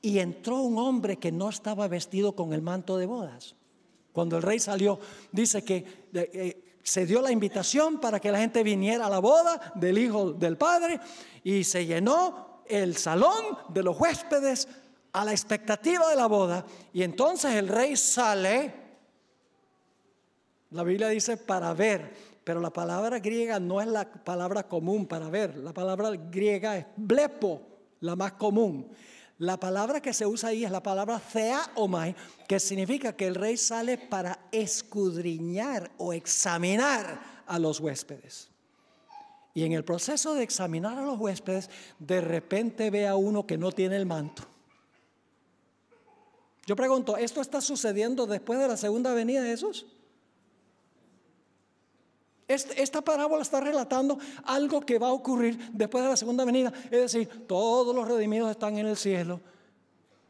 y entró un hombre que no estaba vestido con el manto de bodas. Cuando el rey salió, dice que eh, se dio la invitación para que la gente viniera a la boda del hijo del padre y se llenó el salón de los huéspedes a la expectativa de la boda. Y entonces el rey sale, la Biblia dice, para ver pero la palabra griega no es la palabra común para ver. La palabra griega es blepo, la más común. La palabra que se usa ahí es la palabra theaomai, que significa que el rey sale para escudriñar o examinar a los huéspedes. Y en el proceso de examinar a los huéspedes, de repente ve a uno que no tiene el manto. Yo pregunto, ¿esto está sucediendo después de la segunda venida de esos? Este, esta parábola está relatando algo que va a ocurrir después de la segunda venida. Es decir, todos los redimidos están en el cielo.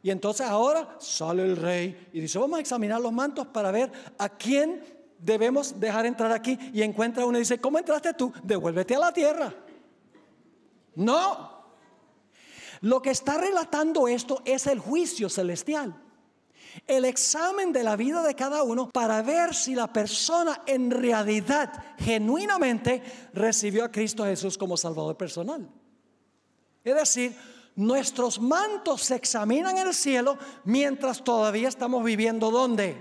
Y entonces ahora sale el rey y dice, vamos a examinar los mantos para ver a quién debemos dejar entrar aquí. Y encuentra uno y dice, ¿cómo entraste tú? Devuélvete a la tierra. No. Lo que está relatando esto es el juicio celestial el examen de la vida de cada uno para ver si la persona en realidad, genuinamente, recibió a Cristo Jesús como Salvador personal. Es decir, nuestros mantos se examinan en el cielo mientras todavía estamos viviendo ¿dónde?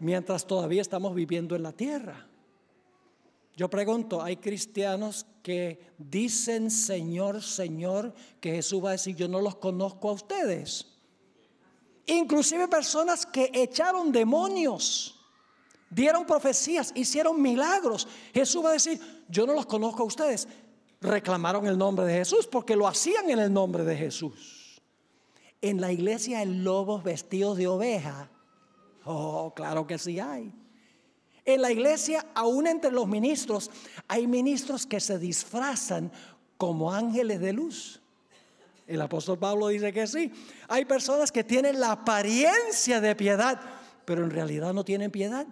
Mientras todavía estamos viviendo en la tierra. Yo pregunto, hay cristianos que dicen, Señor, Señor, que Jesús va a decir, yo no los conozco a ustedes. Inclusive personas que echaron demonios, dieron profecías, hicieron milagros. Jesús va a decir, yo no los conozco a ustedes. Reclamaron el nombre de Jesús porque lo hacían en el nombre de Jesús. En la iglesia hay lobos vestidos de oveja. Oh, claro que sí hay. En la iglesia, aún entre los ministros, hay ministros que se disfrazan como ángeles de luz. El apóstol Pablo dice que sí. Hay personas que tienen la apariencia de piedad, pero en realidad no tienen piedad.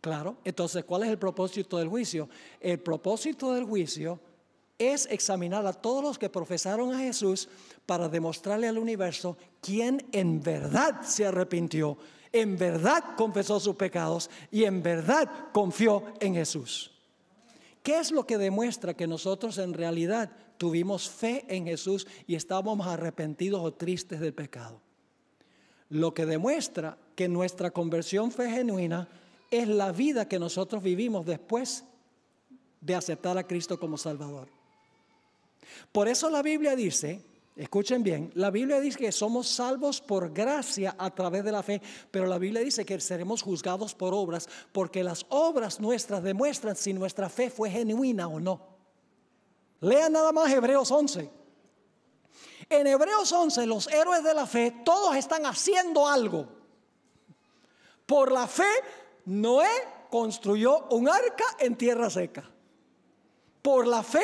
Claro, entonces, ¿cuál es el propósito del juicio? El propósito del juicio es examinar a todos los que profesaron a Jesús para demostrarle al universo quién en verdad se arrepintió, en verdad confesó sus pecados y en verdad confió en Jesús. ¿Qué es lo que demuestra que nosotros en realidad Tuvimos fe en Jesús y estábamos arrepentidos o tristes del pecado. Lo que demuestra que nuestra conversión fue genuina es la vida que nosotros vivimos después de aceptar a Cristo como Salvador. Por eso la Biblia dice, escuchen bien, la Biblia dice que somos salvos por gracia a través de la fe, pero la Biblia dice que seremos juzgados por obras, porque las obras nuestras demuestran si nuestra fe fue genuina o no. Lean nada más Hebreos 11. En Hebreos 11 los héroes de la fe, todos están haciendo algo. Por la fe, Noé construyó un arca en tierra seca. Por la fe,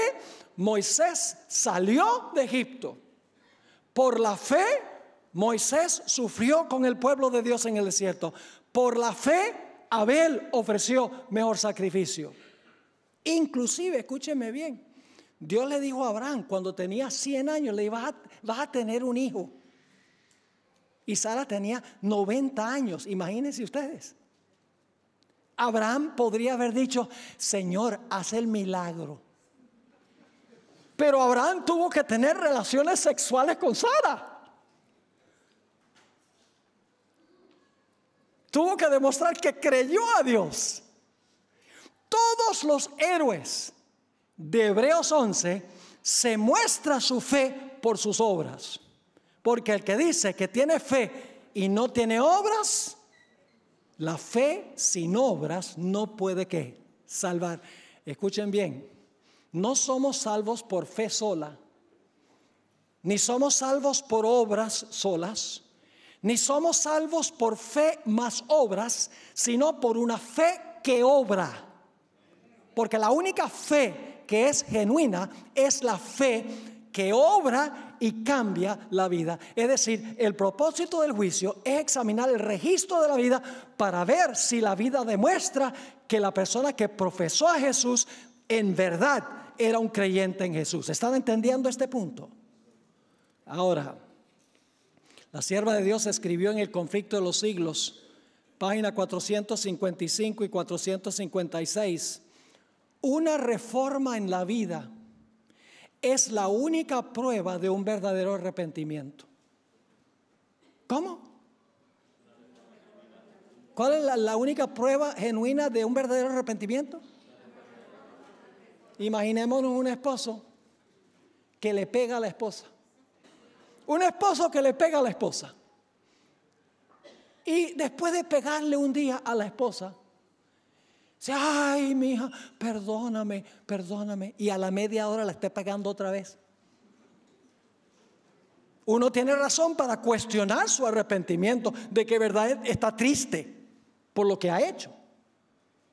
Moisés salió de Egipto. Por la fe, Moisés sufrió con el pueblo de Dios en el desierto. Por la fe, Abel ofreció mejor sacrificio. Inclusive, escúcheme bien, Dios le dijo a Abraham, cuando tenía 100 años, le iba vas a tener un hijo. Y Sara tenía 90 años, imagínense ustedes. Abraham podría haber dicho, Señor, haz el milagro. Pero Abraham tuvo que tener relaciones sexuales con Sara. Tuvo que demostrar que creyó a Dios. Todos los héroes de Hebreos 11 se muestra su fe por sus obras. Porque el que dice que tiene fe y no tiene obras, la fe sin obras no puede que salvar. Escuchen bien, no somos salvos por fe sola, ni somos salvos por obras solas, ni somos salvos por fe más obras, sino por una fe que obra. Porque la única fe que es genuina es la fe que obra y cambia la vida. Es decir, el propósito del juicio es examinar el registro de la vida para ver si la vida demuestra que la persona que profesó a Jesús en verdad era un creyente en Jesús. ¿Están entendiendo este punto? Ahora, la sierva de Dios escribió en el conflicto de los siglos, página 455 y 456 una reforma en la vida es la única prueba de un verdadero arrepentimiento. ¿Cómo? ¿Cuál es la, única prueba genuina de un verdadero arrepentimiento? Imaginémonos un esposo que le pega a la esposa. Un esposo que le pega a la esposa. Y después de pegarle un día a la esposa, ay, mi hija, perdóname, perdóname. Y a la media hora la esté pagando otra vez. Uno tiene razón para cuestionar su arrepentimiento de que verdad está triste por lo que ha hecho.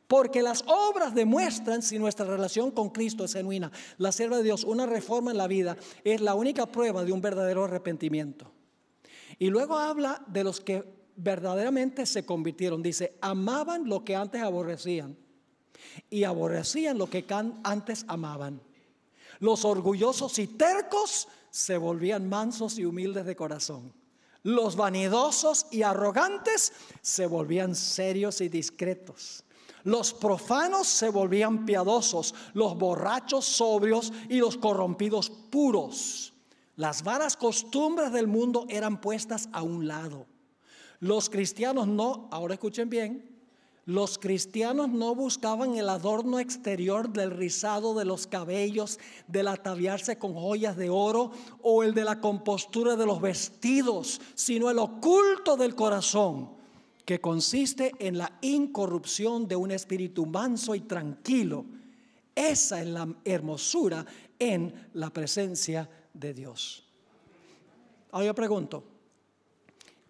Porque las obras demuestran si nuestra relación con Cristo es genuina. La sierva de Dios, una reforma en la vida, es la única prueba de un verdadero arrepentimiento. Y luego habla de los que verdaderamente se convirtieron. Dice, amaban lo que antes aborrecían y aborrecían lo que antes amaban. Los orgullosos y tercos se volvían mansos y humildes de corazón. Los vanidosos y arrogantes se volvían serios y discretos. Los profanos se volvían piadosos, los borrachos sobrios y los corrompidos puros. Las varas costumbres del mundo eran puestas a un lado. Los cristianos no, ahora escuchen bien, los cristianos no buscaban el adorno exterior del rizado de los cabellos, del ataviarse con joyas de oro o el de la compostura de los vestidos, sino el oculto del corazón, que consiste en la incorrupción de un espíritu manso y tranquilo. Esa es la hermosura en la presencia de Dios. Ahora yo pregunto,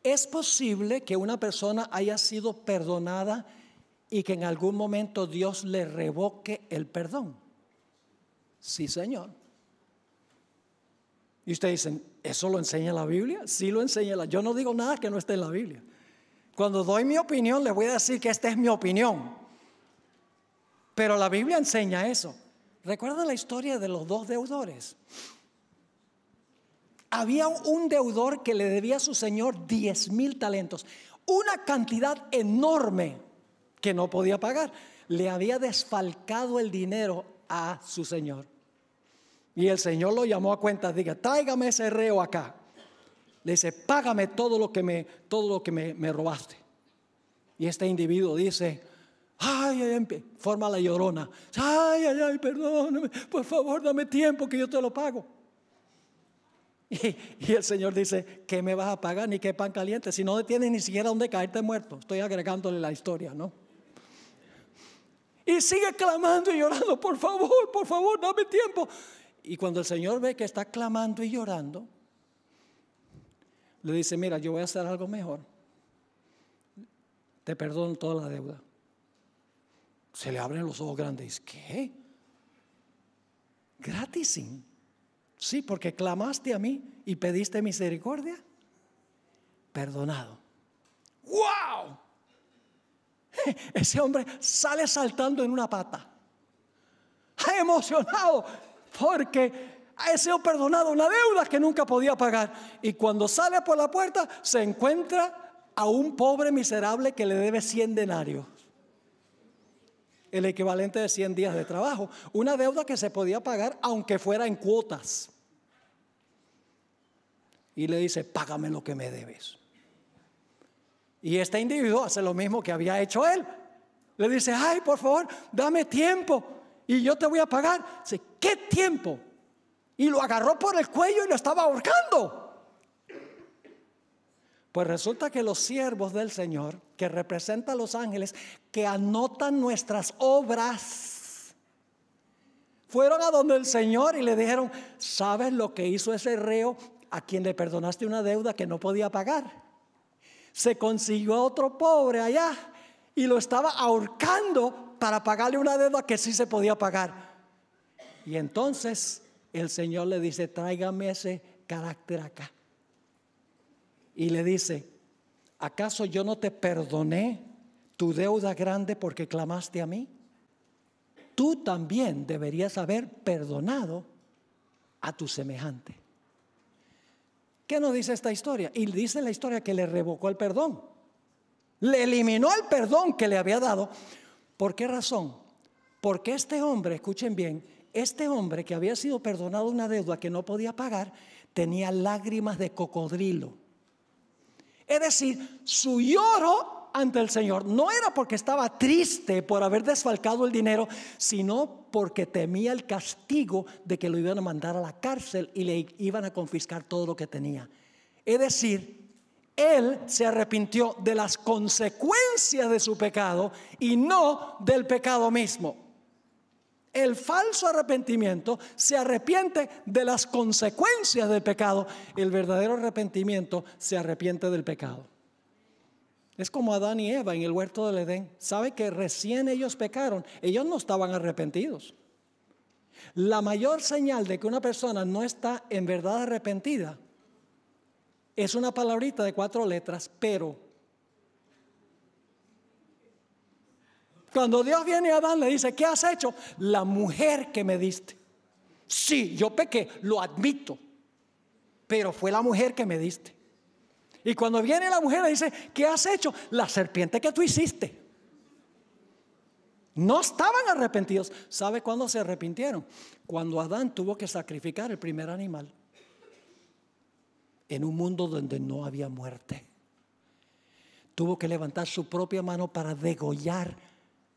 es posible que una persona haya sido perdonada y que en algún momento Dios le revoque el perdón. Sí, Señor. Y ustedes dicen, ¿eso lo enseña la Biblia? Sí lo enseña la Yo no digo nada que no esté en la Biblia. Cuando doy mi opinión, le voy a decir que esta es mi opinión. Pero la Biblia enseña eso. Recuerda la historia de los dos deudores. Había un deudor que le debía a su señor 10 mil talentos, una cantidad enorme que no podía pagar. Le había desfalcado el dinero a su señor. Y el señor lo llamó a cuentas, diga, tráigame ese reo acá. Le dice, págame todo lo que me, todo lo que me, robaste. Y este individuo dice, ay, ay, forma la llorona, ay, ay, ay, perdóname, por favor, dame tiempo que yo te lo pago. Y, el Señor dice, ¿qué me vas a pagar? Ni qué pan caliente. Si no tienes ni siquiera donde caerte muerto. Estoy agregándole la historia, ¿no? Y sigue clamando y llorando, por favor, por favor, dame tiempo. Y cuando el Señor ve que está clamando y llorando, le dice, mira, yo voy a hacer algo mejor. Te perdono toda la deuda. Se le abren los ojos grandes. ¿Qué? Gratis. Sí, porque clamaste a mí y pediste misericordia. Perdonado. ¡Wow! Ese hombre sale saltando en una pata. Ha Emocionado porque ha sido perdonado una deuda que nunca podía pagar. Y cuando sale por la puerta se encuentra a un pobre miserable que le debe 100 denarios. El equivalente de 100 días de trabajo. Una deuda que se podía pagar aunque fuera en cuotas y le dice, págame lo que me debes. Y este individuo hace lo mismo que había hecho él. Le dice, ay, por favor, dame tiempo y yo te voy a pagar. Dice, ¿qué tiempo? Y lo agarró por el cuello y lo estaba ahorcando. Pues resulta que los siervos del Señor, que representan a los ángeles, que anotan nuestras obras, fueron a donde el Señor y le dijeron, ¿sabes lo que hizo ese reo? a quien le perdonaste una deuda que no podía pagar. Se consiguió a otro pobre allá y lo estaba ahorcando para pagarle una deuda que sí se podía pagar. Y entonces el Señor le dice, tráigame ese carácter acá. Y le dice, ¿acaso yo no te perdoné tu deuda grande porque clamaste a mí? Tú también deberías haber perdonado a tu semejante. ¿Qué nos dice esta historia? Y dice la historia que le revocó el perdón. Le eliminó el perdón que le había dado. ¿Por qué razón? Porque este hombre, escuchen bien, este hombre que había sido perdonado una deuda que no podía pagar, tenía lágrimas de cocodrilo. Es decir, su lloro ante el Señor no era porque estaba triste por haber desfalcado el dinero, sino porque temía el castigo de que lo iban a mandar a la cárcel y le iban a confiscar todo lo que tenía. Es decir, él se arrepintió de las consecuencias de su pecado y no del pecado mismo. El falso arrepentimiento se arrepiente de las consecuencias del pecado. El verdadero arrepentimiento se arrepiente del pecado. Es como Adán y Eva en el huerto del Edén. Sabe que recién ellos pecaron, ellos no estaban arrepentidos. La mayor señal de que una persona no está en verdad arrepentida es una palabrita de cuatro letras, pero. Cuando Dios viene a Adán le dice, ¿qué has hecho? La mujer que me diste. Sí, yo pequé, lo admito, pero fue la mujer que me diste. Y cuando viene la mujer le dice, ¿qué has hecho? La serpiente que tú hiciste. No estaban arrepentidos. ¿Sabe cuándo se arrepintieron? Cuando Adán tuvo que sacrificar el primer animal en un mundo donde no había muerte. Tuvo que levantar su propia mano para degollar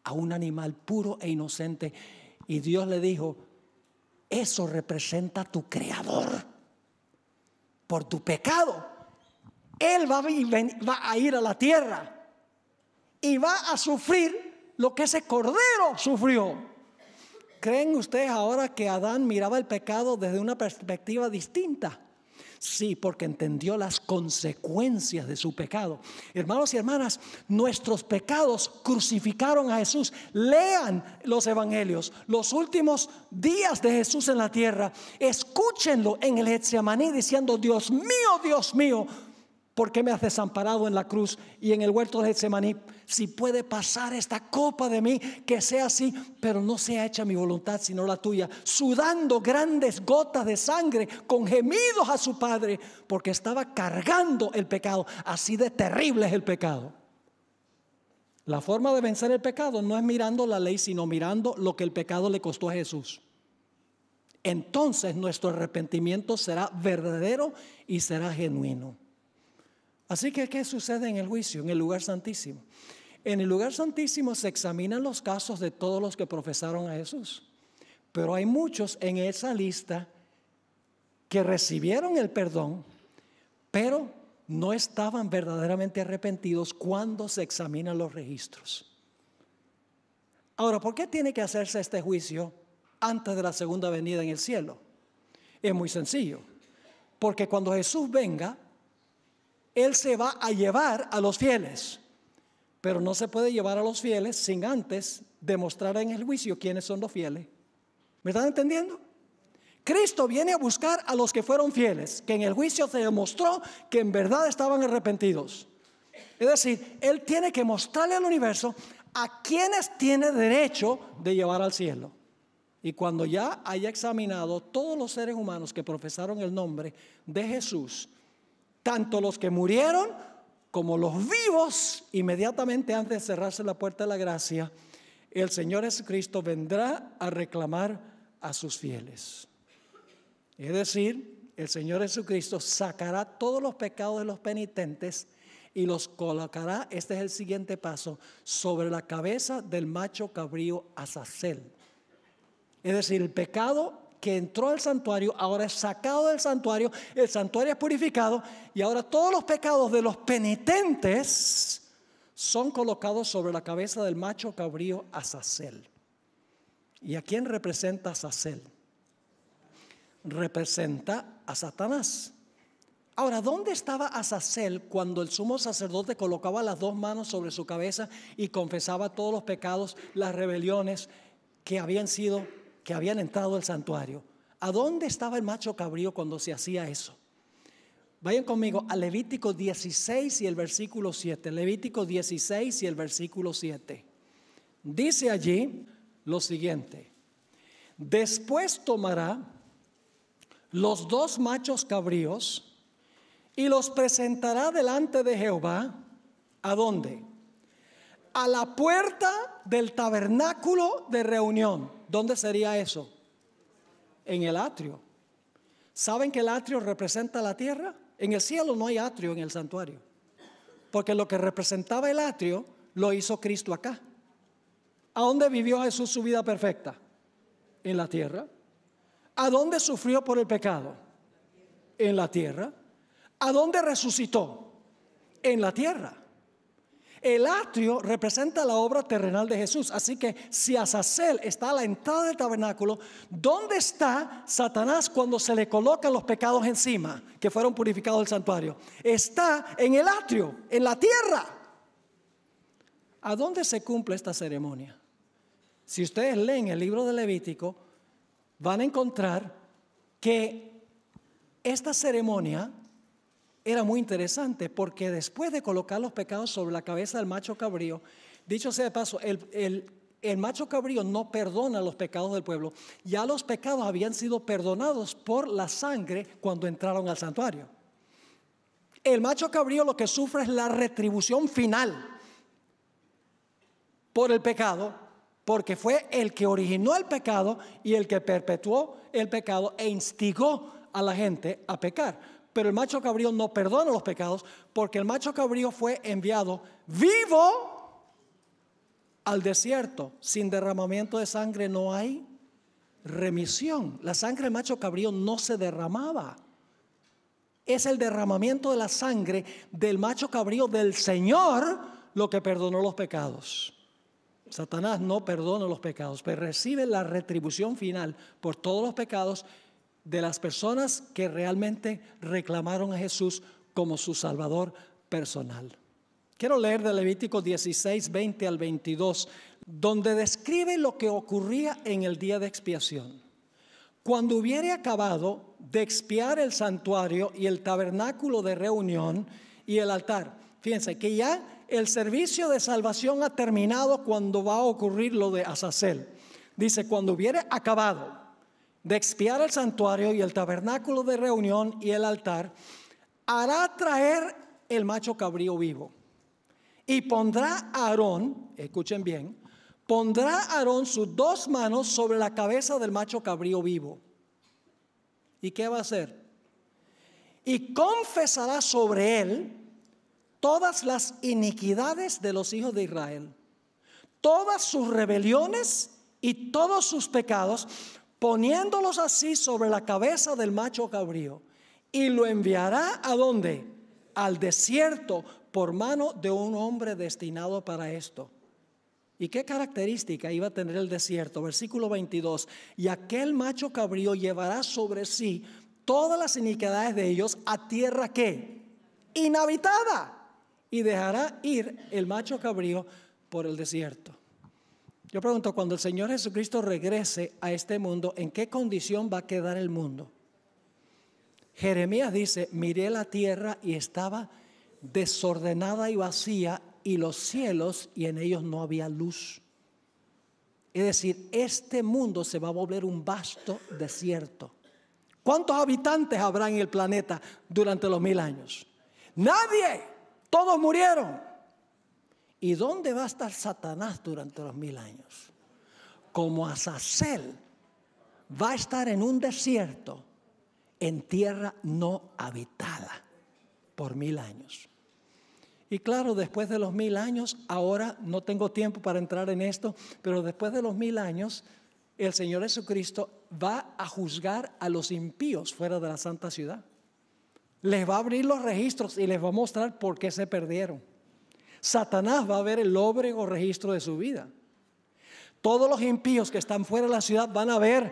a un animal puro e inocente. Y Dios le dijo, eso representa a tu creador. Por tu pecado él va a, ir a la tierra y va a sufrir lo que ese cordero sufrió. ¿Creen ustedes ahora que Adán miraba el pecado desde una perspectiva distinta? Sí, porque entendió las consecuencias de su pecado. Hermanos y hermanas, nuestros pecados crucificaron a Jesús. Lean los evangelios, los últimos días de Jesús en la tierra. Escúchenlo en el Getsemaní diciendo, Dios mío, Dios mío, ¿Por qué me has desamparado en la cruz y en el huerto de Getsemaní? Si puede pasar esta copa de mí, que sea así, pero no sea hecha mi voluntad, sino la tuya, sudando grandes gotas de sangre con gemidos a su padre, porque estaba cargando el pecado. Así de terrible es el pecado. La forma de vencer el pecado no es mirando la ley, sino mirando lo que el pecado le costó a Jesús. Entonces nuestro arrepentimiento será verdadero y será genuino. Así que, ¿qué sucede en el juicio, en el lugar santísimo? En el lugar santísimo se examinan los casos de todos los que profesaron a Jesús, pero hay muchos en esa lista que recibieron el perdón, pero no estaban verdaderamente arrepentidos cuando se examinan los registros. Ahora, ¿por qué tiene que hacerse este juicio antes de la segunda venida en el cielo? Es muy sencillo, porque cuando Jesús venga, él se va a llevar a los fieles. Pero no se puede llevar a los fieles sin antes demostrar en el juicio quiénes son los fieles. ¿Me están entendiendo? Cristo viene a buscar a los que fueron fieles, que en el juicio se demostró que en verdad estaban arrepentidos. Es decir, Él tiene que mostrarle al universo a quienes tiene derecho de llevar al cielo. Y cuando ya haya examinado todos los seres humanos que profesaron el nombre de Jesús, tanto los que murieron como los vivos, inmediatamente antes de cerrarse la puerta de la gracia, el Señor Jesucristo vendrá a reclamar a sus fieles. Es decir, el Señor Jesucristo sacará todos los pecados de los penitentes y los colocará, este es el siguiente paso, sobre la cabeza del macho cabrío Azazel. Es decir, el pecado que entró al santuario, ahora es sacado del santuario, el santuario es purificado y ahora todos los pecados de los penitentes son colocados sobre la cabeza del macho cabrío Azazel. ¿Y a quién representa Azazel? Representa a Satanás. Ahora, ¿dónde estaba Azazel cuando el sumo sacerdote colocaba las dos manos sobre su cabeza y confesaba todos los pecados, las rebeliones que habían sido que habían entrado al santuario. ¿A dónde estaba el macho cabrío cuando se hacía eso? Vayan conmigo a Levítico 16 y el versículo 7. Levítico 16 y el versículo 7. Dice allí lo siguiente. Después tomará los dos machos cabríos y los presentará delante de Jehová. ¿A dónde? A la puerta del tabernáculo de reunión. ¿Dónde sería eso? En el atrio. ¿Saben que el atrio representa la tierra? En el cielo no hay atrio en el santuario. Porque lo que representaba el atrio lo hizo Cristo acá. ¿A dónde vivió Jesús su vida perfecta? En la tierra. ¿A dónde sufrió por el pecado? En la tierra. ¿A dónde resucitó? En la tierra. El atrio representa la obra terrenal de Jesús. Así que si Azazel está a la entrada del tabernáculo, ¿dónde está Satanás cuando se le colocan los pecados encima que fueron purificados del santuario? Está en el atrio, en la tierra. ¿A dónde se cumple esta ceremonia? Si ustedes leen el libro de Levítico, van a encontrar que esta ceremonia era muy interesante porque después de colocar los pecados sobre la cabeza del macho cabrío, dicho sea de paso, el, el, el macho cabrío no perdona los pecados del pueblo. Ya los pecados habían sido perdonados por la sangre cuando entraron al santuario. El macho cabrío lo que sufre es la retribución final por el pecado, porque fue el que originó el pecado y el que perpetuó el pecado e instigó a la gente a pecar pero el macho cabrío no perdona los pecados porque el macho cabrío fue enviado vivo al desierto. Sin derramamiento de sangre no hay remisión. La sangre del macho cabrío no se derramaba. Es el derramamiento de la sangre del macho cabrío del Señor lo que perdonó los pecados. Satanás no perdona los pecados, pero recibe la retribución final por todos los pecados de las personas que realmente reclamaron a Jesús como su Salvador personal. Quiero leer de Levítico 16, 20 al 22, donde describe lo que ocurría en el día de expiación. Cuando hubiere acabado de expiar el santuario y el tabernáculo de reunión y el altar, fíjense que ya el servicio de salvación ha terminado cuando va a ocurrir lo de Azazel. Dice, cuando hubiere acabado, de expiar el santuario y el tabernáculo de reunión y el altar, hará traer el macho cabrío vivo. Y pondrá a Aarón, escuchen bien, pondrá a Aarón sus dos manos sobre la cabeza del macho cabrío vivo. ¿Y qué va a hacer? Y confesará sobre él todas las iniquidades de los hijos de Israel, todas sus rebeliones y todos sus pecados, poniéndolos así sobre la cabeza del macho cabrío, y lo enviará a dónde? Al desierto por mano de un hombre destinado para esto. ¿Y qué característica iba a tener el desierto? Versículo 22. Y aquel macho cabrío llevará sobre sí todas las iniquidades de ellos a tierra que inhabitada. Y dejará ir el macho cabrío por el desierto. Yo pregunto, cuando el Señor Jesucristo regrese a este mundo, ¿en qué condición va a quedar el mundo? Jeremías dice, miré la tierra y estaba desordenada y vacía y los cielos y en ellos no había luz. Es decir, este mundo se va a volver un vasto desierto. ¿Cuántos habitantes habrá en el planeta durante los mil años? Nadie. Todos murieron. ¿Y dónde va a estar Satanás durante los mil años? Como Azazel va a estar en un desierto, en tierra no habitada, por mil años. Y claro, después de los mil años, ahora no tengo tiempo para entrar en esto, pero después de los mil años, el Señor Jesucristo va a juzgar a los impíos fuera de la santa ciudad. Les va a abrir los registros y les va a mostrar por qué se perdieron. Satanás va a ver el o registro de su vida. Todos los impíos que están fuera de la ciudad van a ver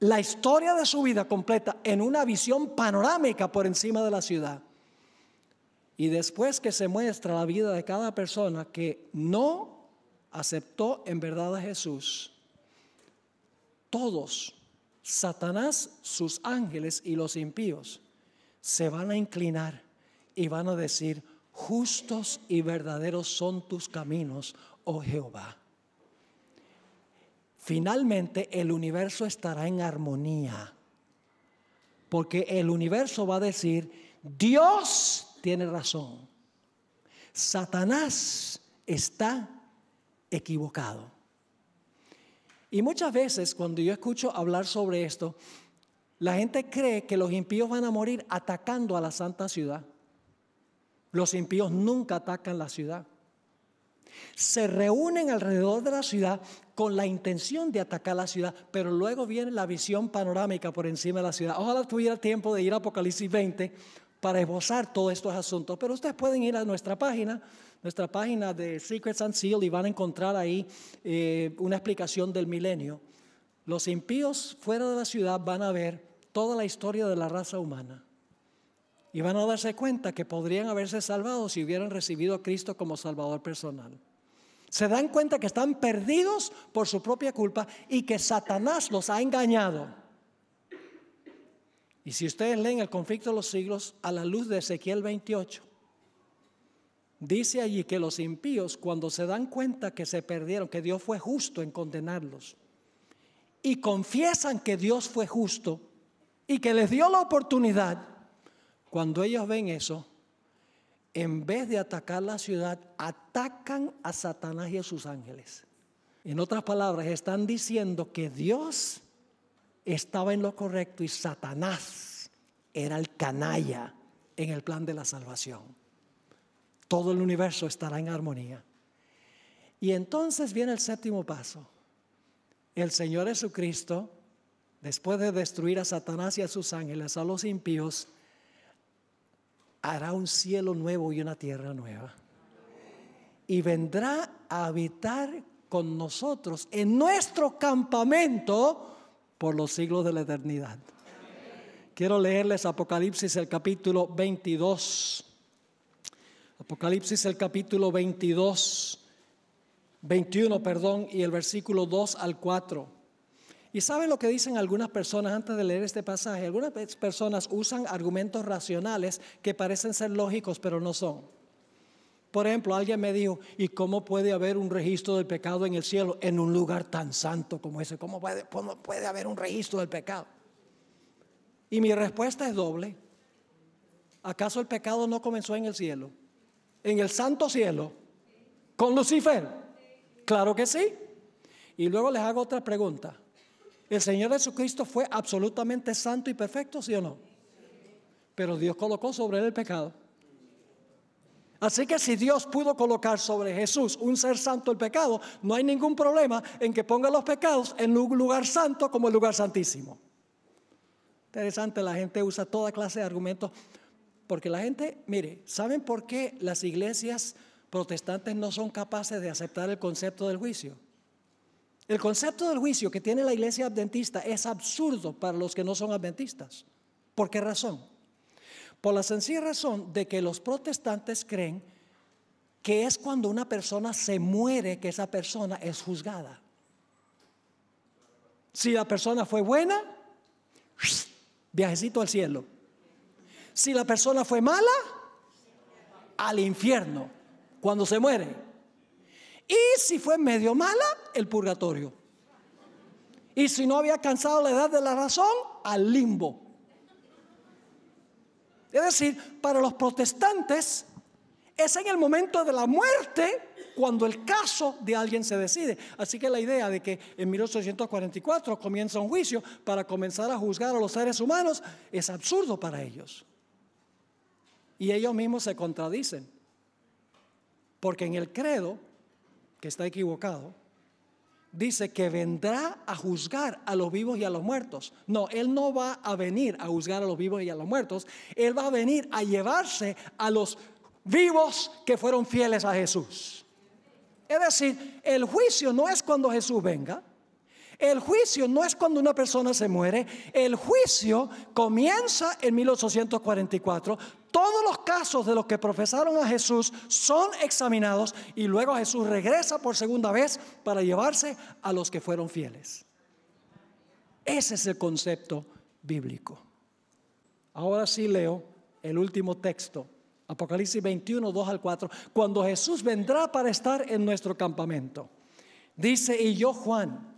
la historia de su vida completa en una visión panorámica por encima de la ciudad. Y después que se muestra la vida de cada persona que no aceptó en verdad a Jesús, todos, Satanás, sus ángeles y los impíos, se van a inclinar y van a decir, Justos y verdaderos son tus caminos, oh Jehová. Finalmente el universo estará en armonía, porque el universo va a decir, Dios tiene razón, Satanás está equivocado. Y muchas veces cuando yo escucho hablar sobre esto, la gente cree que los impíos van a morir atacando a la santa ciudad. Los impíos nunca atacan la ciudad. Se reúnen alrededor de la ciudad con la intención de atacar la ciudad, pero luego viene la visión panorámica por encima de la ciudad. Ojalá tuviera tiempo de ir a Apocalipsis 20 para esbozar todos estos asuntos, pero ustedes pueden ir a nuestra página, nuestra página de Secrets and y van a encontrar ahí eh, una explicación del milenio. Los impíos fuera de la ciudad van a ver toda la historia de la raza humana y van a darse cuenta que podrían haberse salvado si hubieran recibido a Cristo como Salvador personal. Se dan cuenta que están perdidos por su propia culpa y que Satanás los ha engañado. Y si ustedes leen el conflicto de los siglos a la luz de Ezequiel 28, dice allí que los impíos cuando se dan cuenta que se perdieron, que Dios fue justo en condenarlos, y confiesan que Dios fue justo y que les dio la oportunidad, cuando ellos ven eso, en vez de atacar la ciudad, atacan a Satanás y a sus ángeles. En otras palabras, están diciendo que Dios estaba en lo correcto y Satanás era el canalla en el plan de la salvación. Todo el universo estará en armonía. Y entonces viene el séptimo paso. El Señor Jesucristo, después de destruir a Satanás y a sus ángeles, a los impíos, hará un cielo nuevo y una tierra nueva. Y vendrá a habitar con nosotros en nuestro campamento por los siglos de la eternidad. Quiero leerles Apocalipsis el capítulo 22. Apocalipsis el capítulo 22, 21, perdón, y el versículo 2 al 4. ¿Y saben lo que dicen algunas personas antes de leer este pasaje? Algunas personas usan argumentos racionales que parecen ser lógicos, pero no son. Por ejemplo, alguien me dijo, ¿y cómo puede haber un registro del pecado en el cielo en un lugar tan santo como ese? ¿Cómo puede, puede haber un registro del pecado? Y mi respuesta es doble. ¿Acaso el pecado no comenzó en el cielo? ¿En el santo cielo? ¿Con Lucifer? Claro que sí. Y luego les hago otra pregunta. El Señor Jesucristo fue absolutamente santo y perfecto, ¿sí o no? Pero Dios colocó sobre él el pecado. Así que si Dios pudo colocar sobre Jesús un ser santo el pecado, no hay ningún problema en que ponga los pecados en un lugar santo como el lugar santísimo. Interesante, la gente usa toda clase de argumentos. Porque la gente, mire, ¿saben por qué las iglesias protestantes no son capaces de aceptar el concepto del juicio? El concepto del juicio que tiene la iglesia adventista es absurdo para los que no son adventistas. ¿Por qué razón? Por la sencilla razón de que los protestantes creen que es cuando una persona se muere que esa persona es juzgada. Si la persona fue buena, viajecito al cielo. Si la persona fue mala, al infierno, cuando se muere. Y si fue medio mala, el purgatorio. Y si no había alcanzado la edad de la razón, al limbo. Es decir, para los protestantes es en el momento de la muerte cuando el caso de alguien se decide. Así que la idea de que en 1844 comienza un juicio para comenzar a juzgar a los seres humanos es absurdo para ellos. Y ellos mismos se contradicen. Porque en el credo que está equivocado, dice que vendrá a juzgar a los vivos y a los muertos. No, Él no va a venir a juzgar a los vivos y a los muertos. Él va a venir a llevarse a los vivos que fueron fieles a Jesús. Es decir, el juicio no es cuando Jesús venga, el juicio no es cuando una persona se muere, el juicio comienza en 1844. Todos los casos de los que profesaron a Jesús son examinados y luego Jesús regresa por segunda vez para llevarse a los que fueron fieles. Ese es el concepto bíblico. Ahora sí leo el último texto, Apocalipsis 21, 2 al 4, cuando Jesús vendrá para estar en nuestro campamento. Dice, y yo Juan,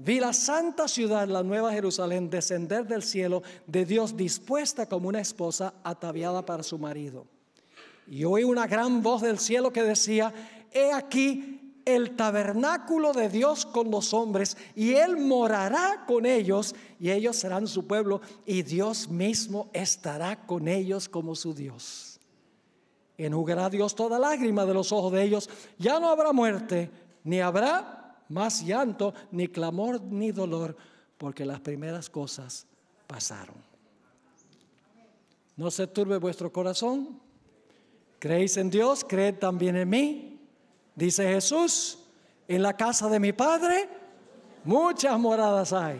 Vi la santa ciudad, la nueva Jerusalén, descender del cielo de Dios dispuesta como una esposa ataviada para su marido. Y oí una gran voz del cielo que decía, he aquí el tabernáculo de Dios con los hombres, y Él morará con ellos, y ellos serán su pueblo, y Dios mismo estará con ellos como su Dios. Enjugará Dios toda lágrima de los ojos de ellos, ya no habrá muerte, ni habrá más llanto, ni clamor, ni dolor, porque las primeras cosas pasaron. No se turbe vuestro corazón. ¿Creéis en Dios? Creed también en mí. Dice Jesús, en la casa de mi Padre muchas moradas hay.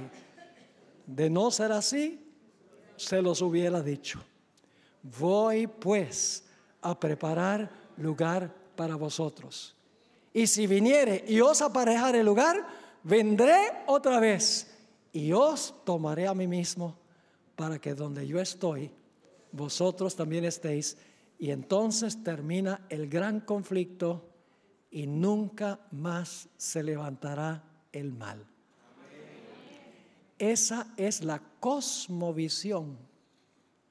De no ser así, se los hubiera dicho. Voy pues a preparar lugar para vosotros. Y si viniere y os aparejare lugar, vendré otra vez y os tomaré a mí mismo para que donde yo estoy, vosotros también estéis. Y entonces termina el gran conflicto y nunca más se levantará el mal. Esa es la cosmovisión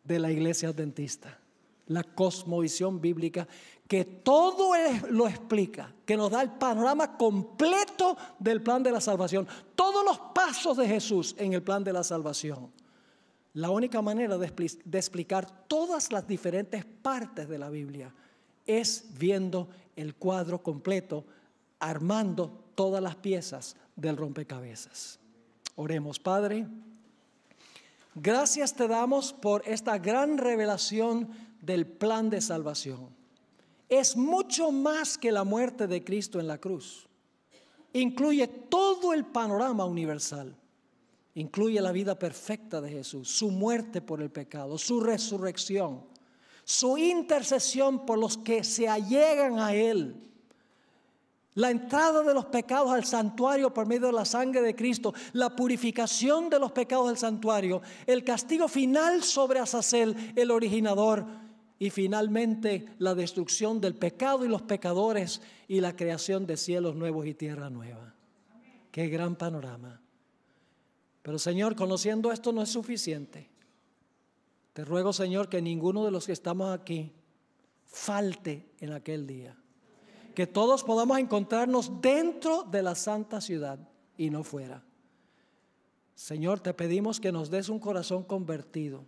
de la iglesia adventista, la cosmovisión bíblica que todo lo explica, que nos da el panorama completo del plan de la salvación, todos los pasos de Jesús en el plan de la salvación. La única manera de, explicar todas las diferentes partes de la Biblia es viendo el cuadro completo, armando todas las piezas del rompecabezas. Oremos, Padre. Gracias te damos por esta gran revelación del plan de salvación es mucho más que la muerte de Cristo en la cruz. Incluye todo el panorama universal. Incluye la vida perfecta de Jesús, su muerte por el pecado, su resurrección, su intercesión por los que se allegan a Él. La entrada de los pecados al santuario por medio de la sangre de Cristo, la purificación de los pecados del santuario, el castigo final sobre Azazel, el originador y finalmente la destrucción del pecado y los pecadores y la creación de cielos nuevos y tierra nueva. Qué gran panorama. Pero Señor, conociendo esto no es suficiente. Te ruego, Señor, que ninguno de los que estamos aquí falte en aquel día. Que todos podamos encontrarnos dentro de la santa ciudad y no fuera. Señor, te pedimos que nos des un corazón convertido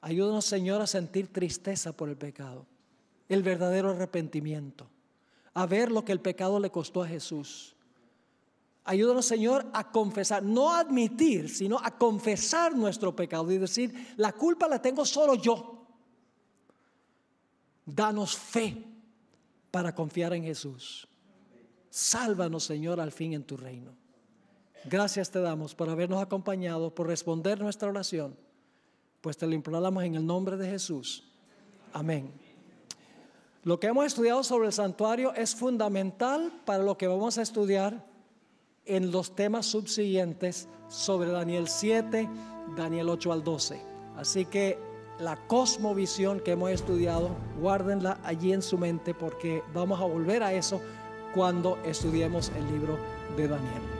Ayúdanos, Señor, a sentir tristeza por el pecado, el verdadero arrepentimiento, a ver lo que el pecado le costó a Jesús. Ayúdanos, Señor, a confesar, no a admitir, sino a confesar nuestro pecado y decir, la culpa la tengo solo yo. Danos fe para confiar en Jesús. Sálvanos, Señor, al fin en tu reino. Gracias te damos por habernos acompañado, por responder nuestra oración. Pues te lo imploramos en el nombre de Jesús. Amén. Lo que hemos estudiado sobre el santuario es fundamental para lo que vamos a estudiar en los temas subsiguientes sobre Daniel 7, Daniel 8 al 12. Así que la cosmovisión que hemos estudiado, guárdenla allí en su mente porque vamos a volver a eso cuando estudiemos el libro de Daniel.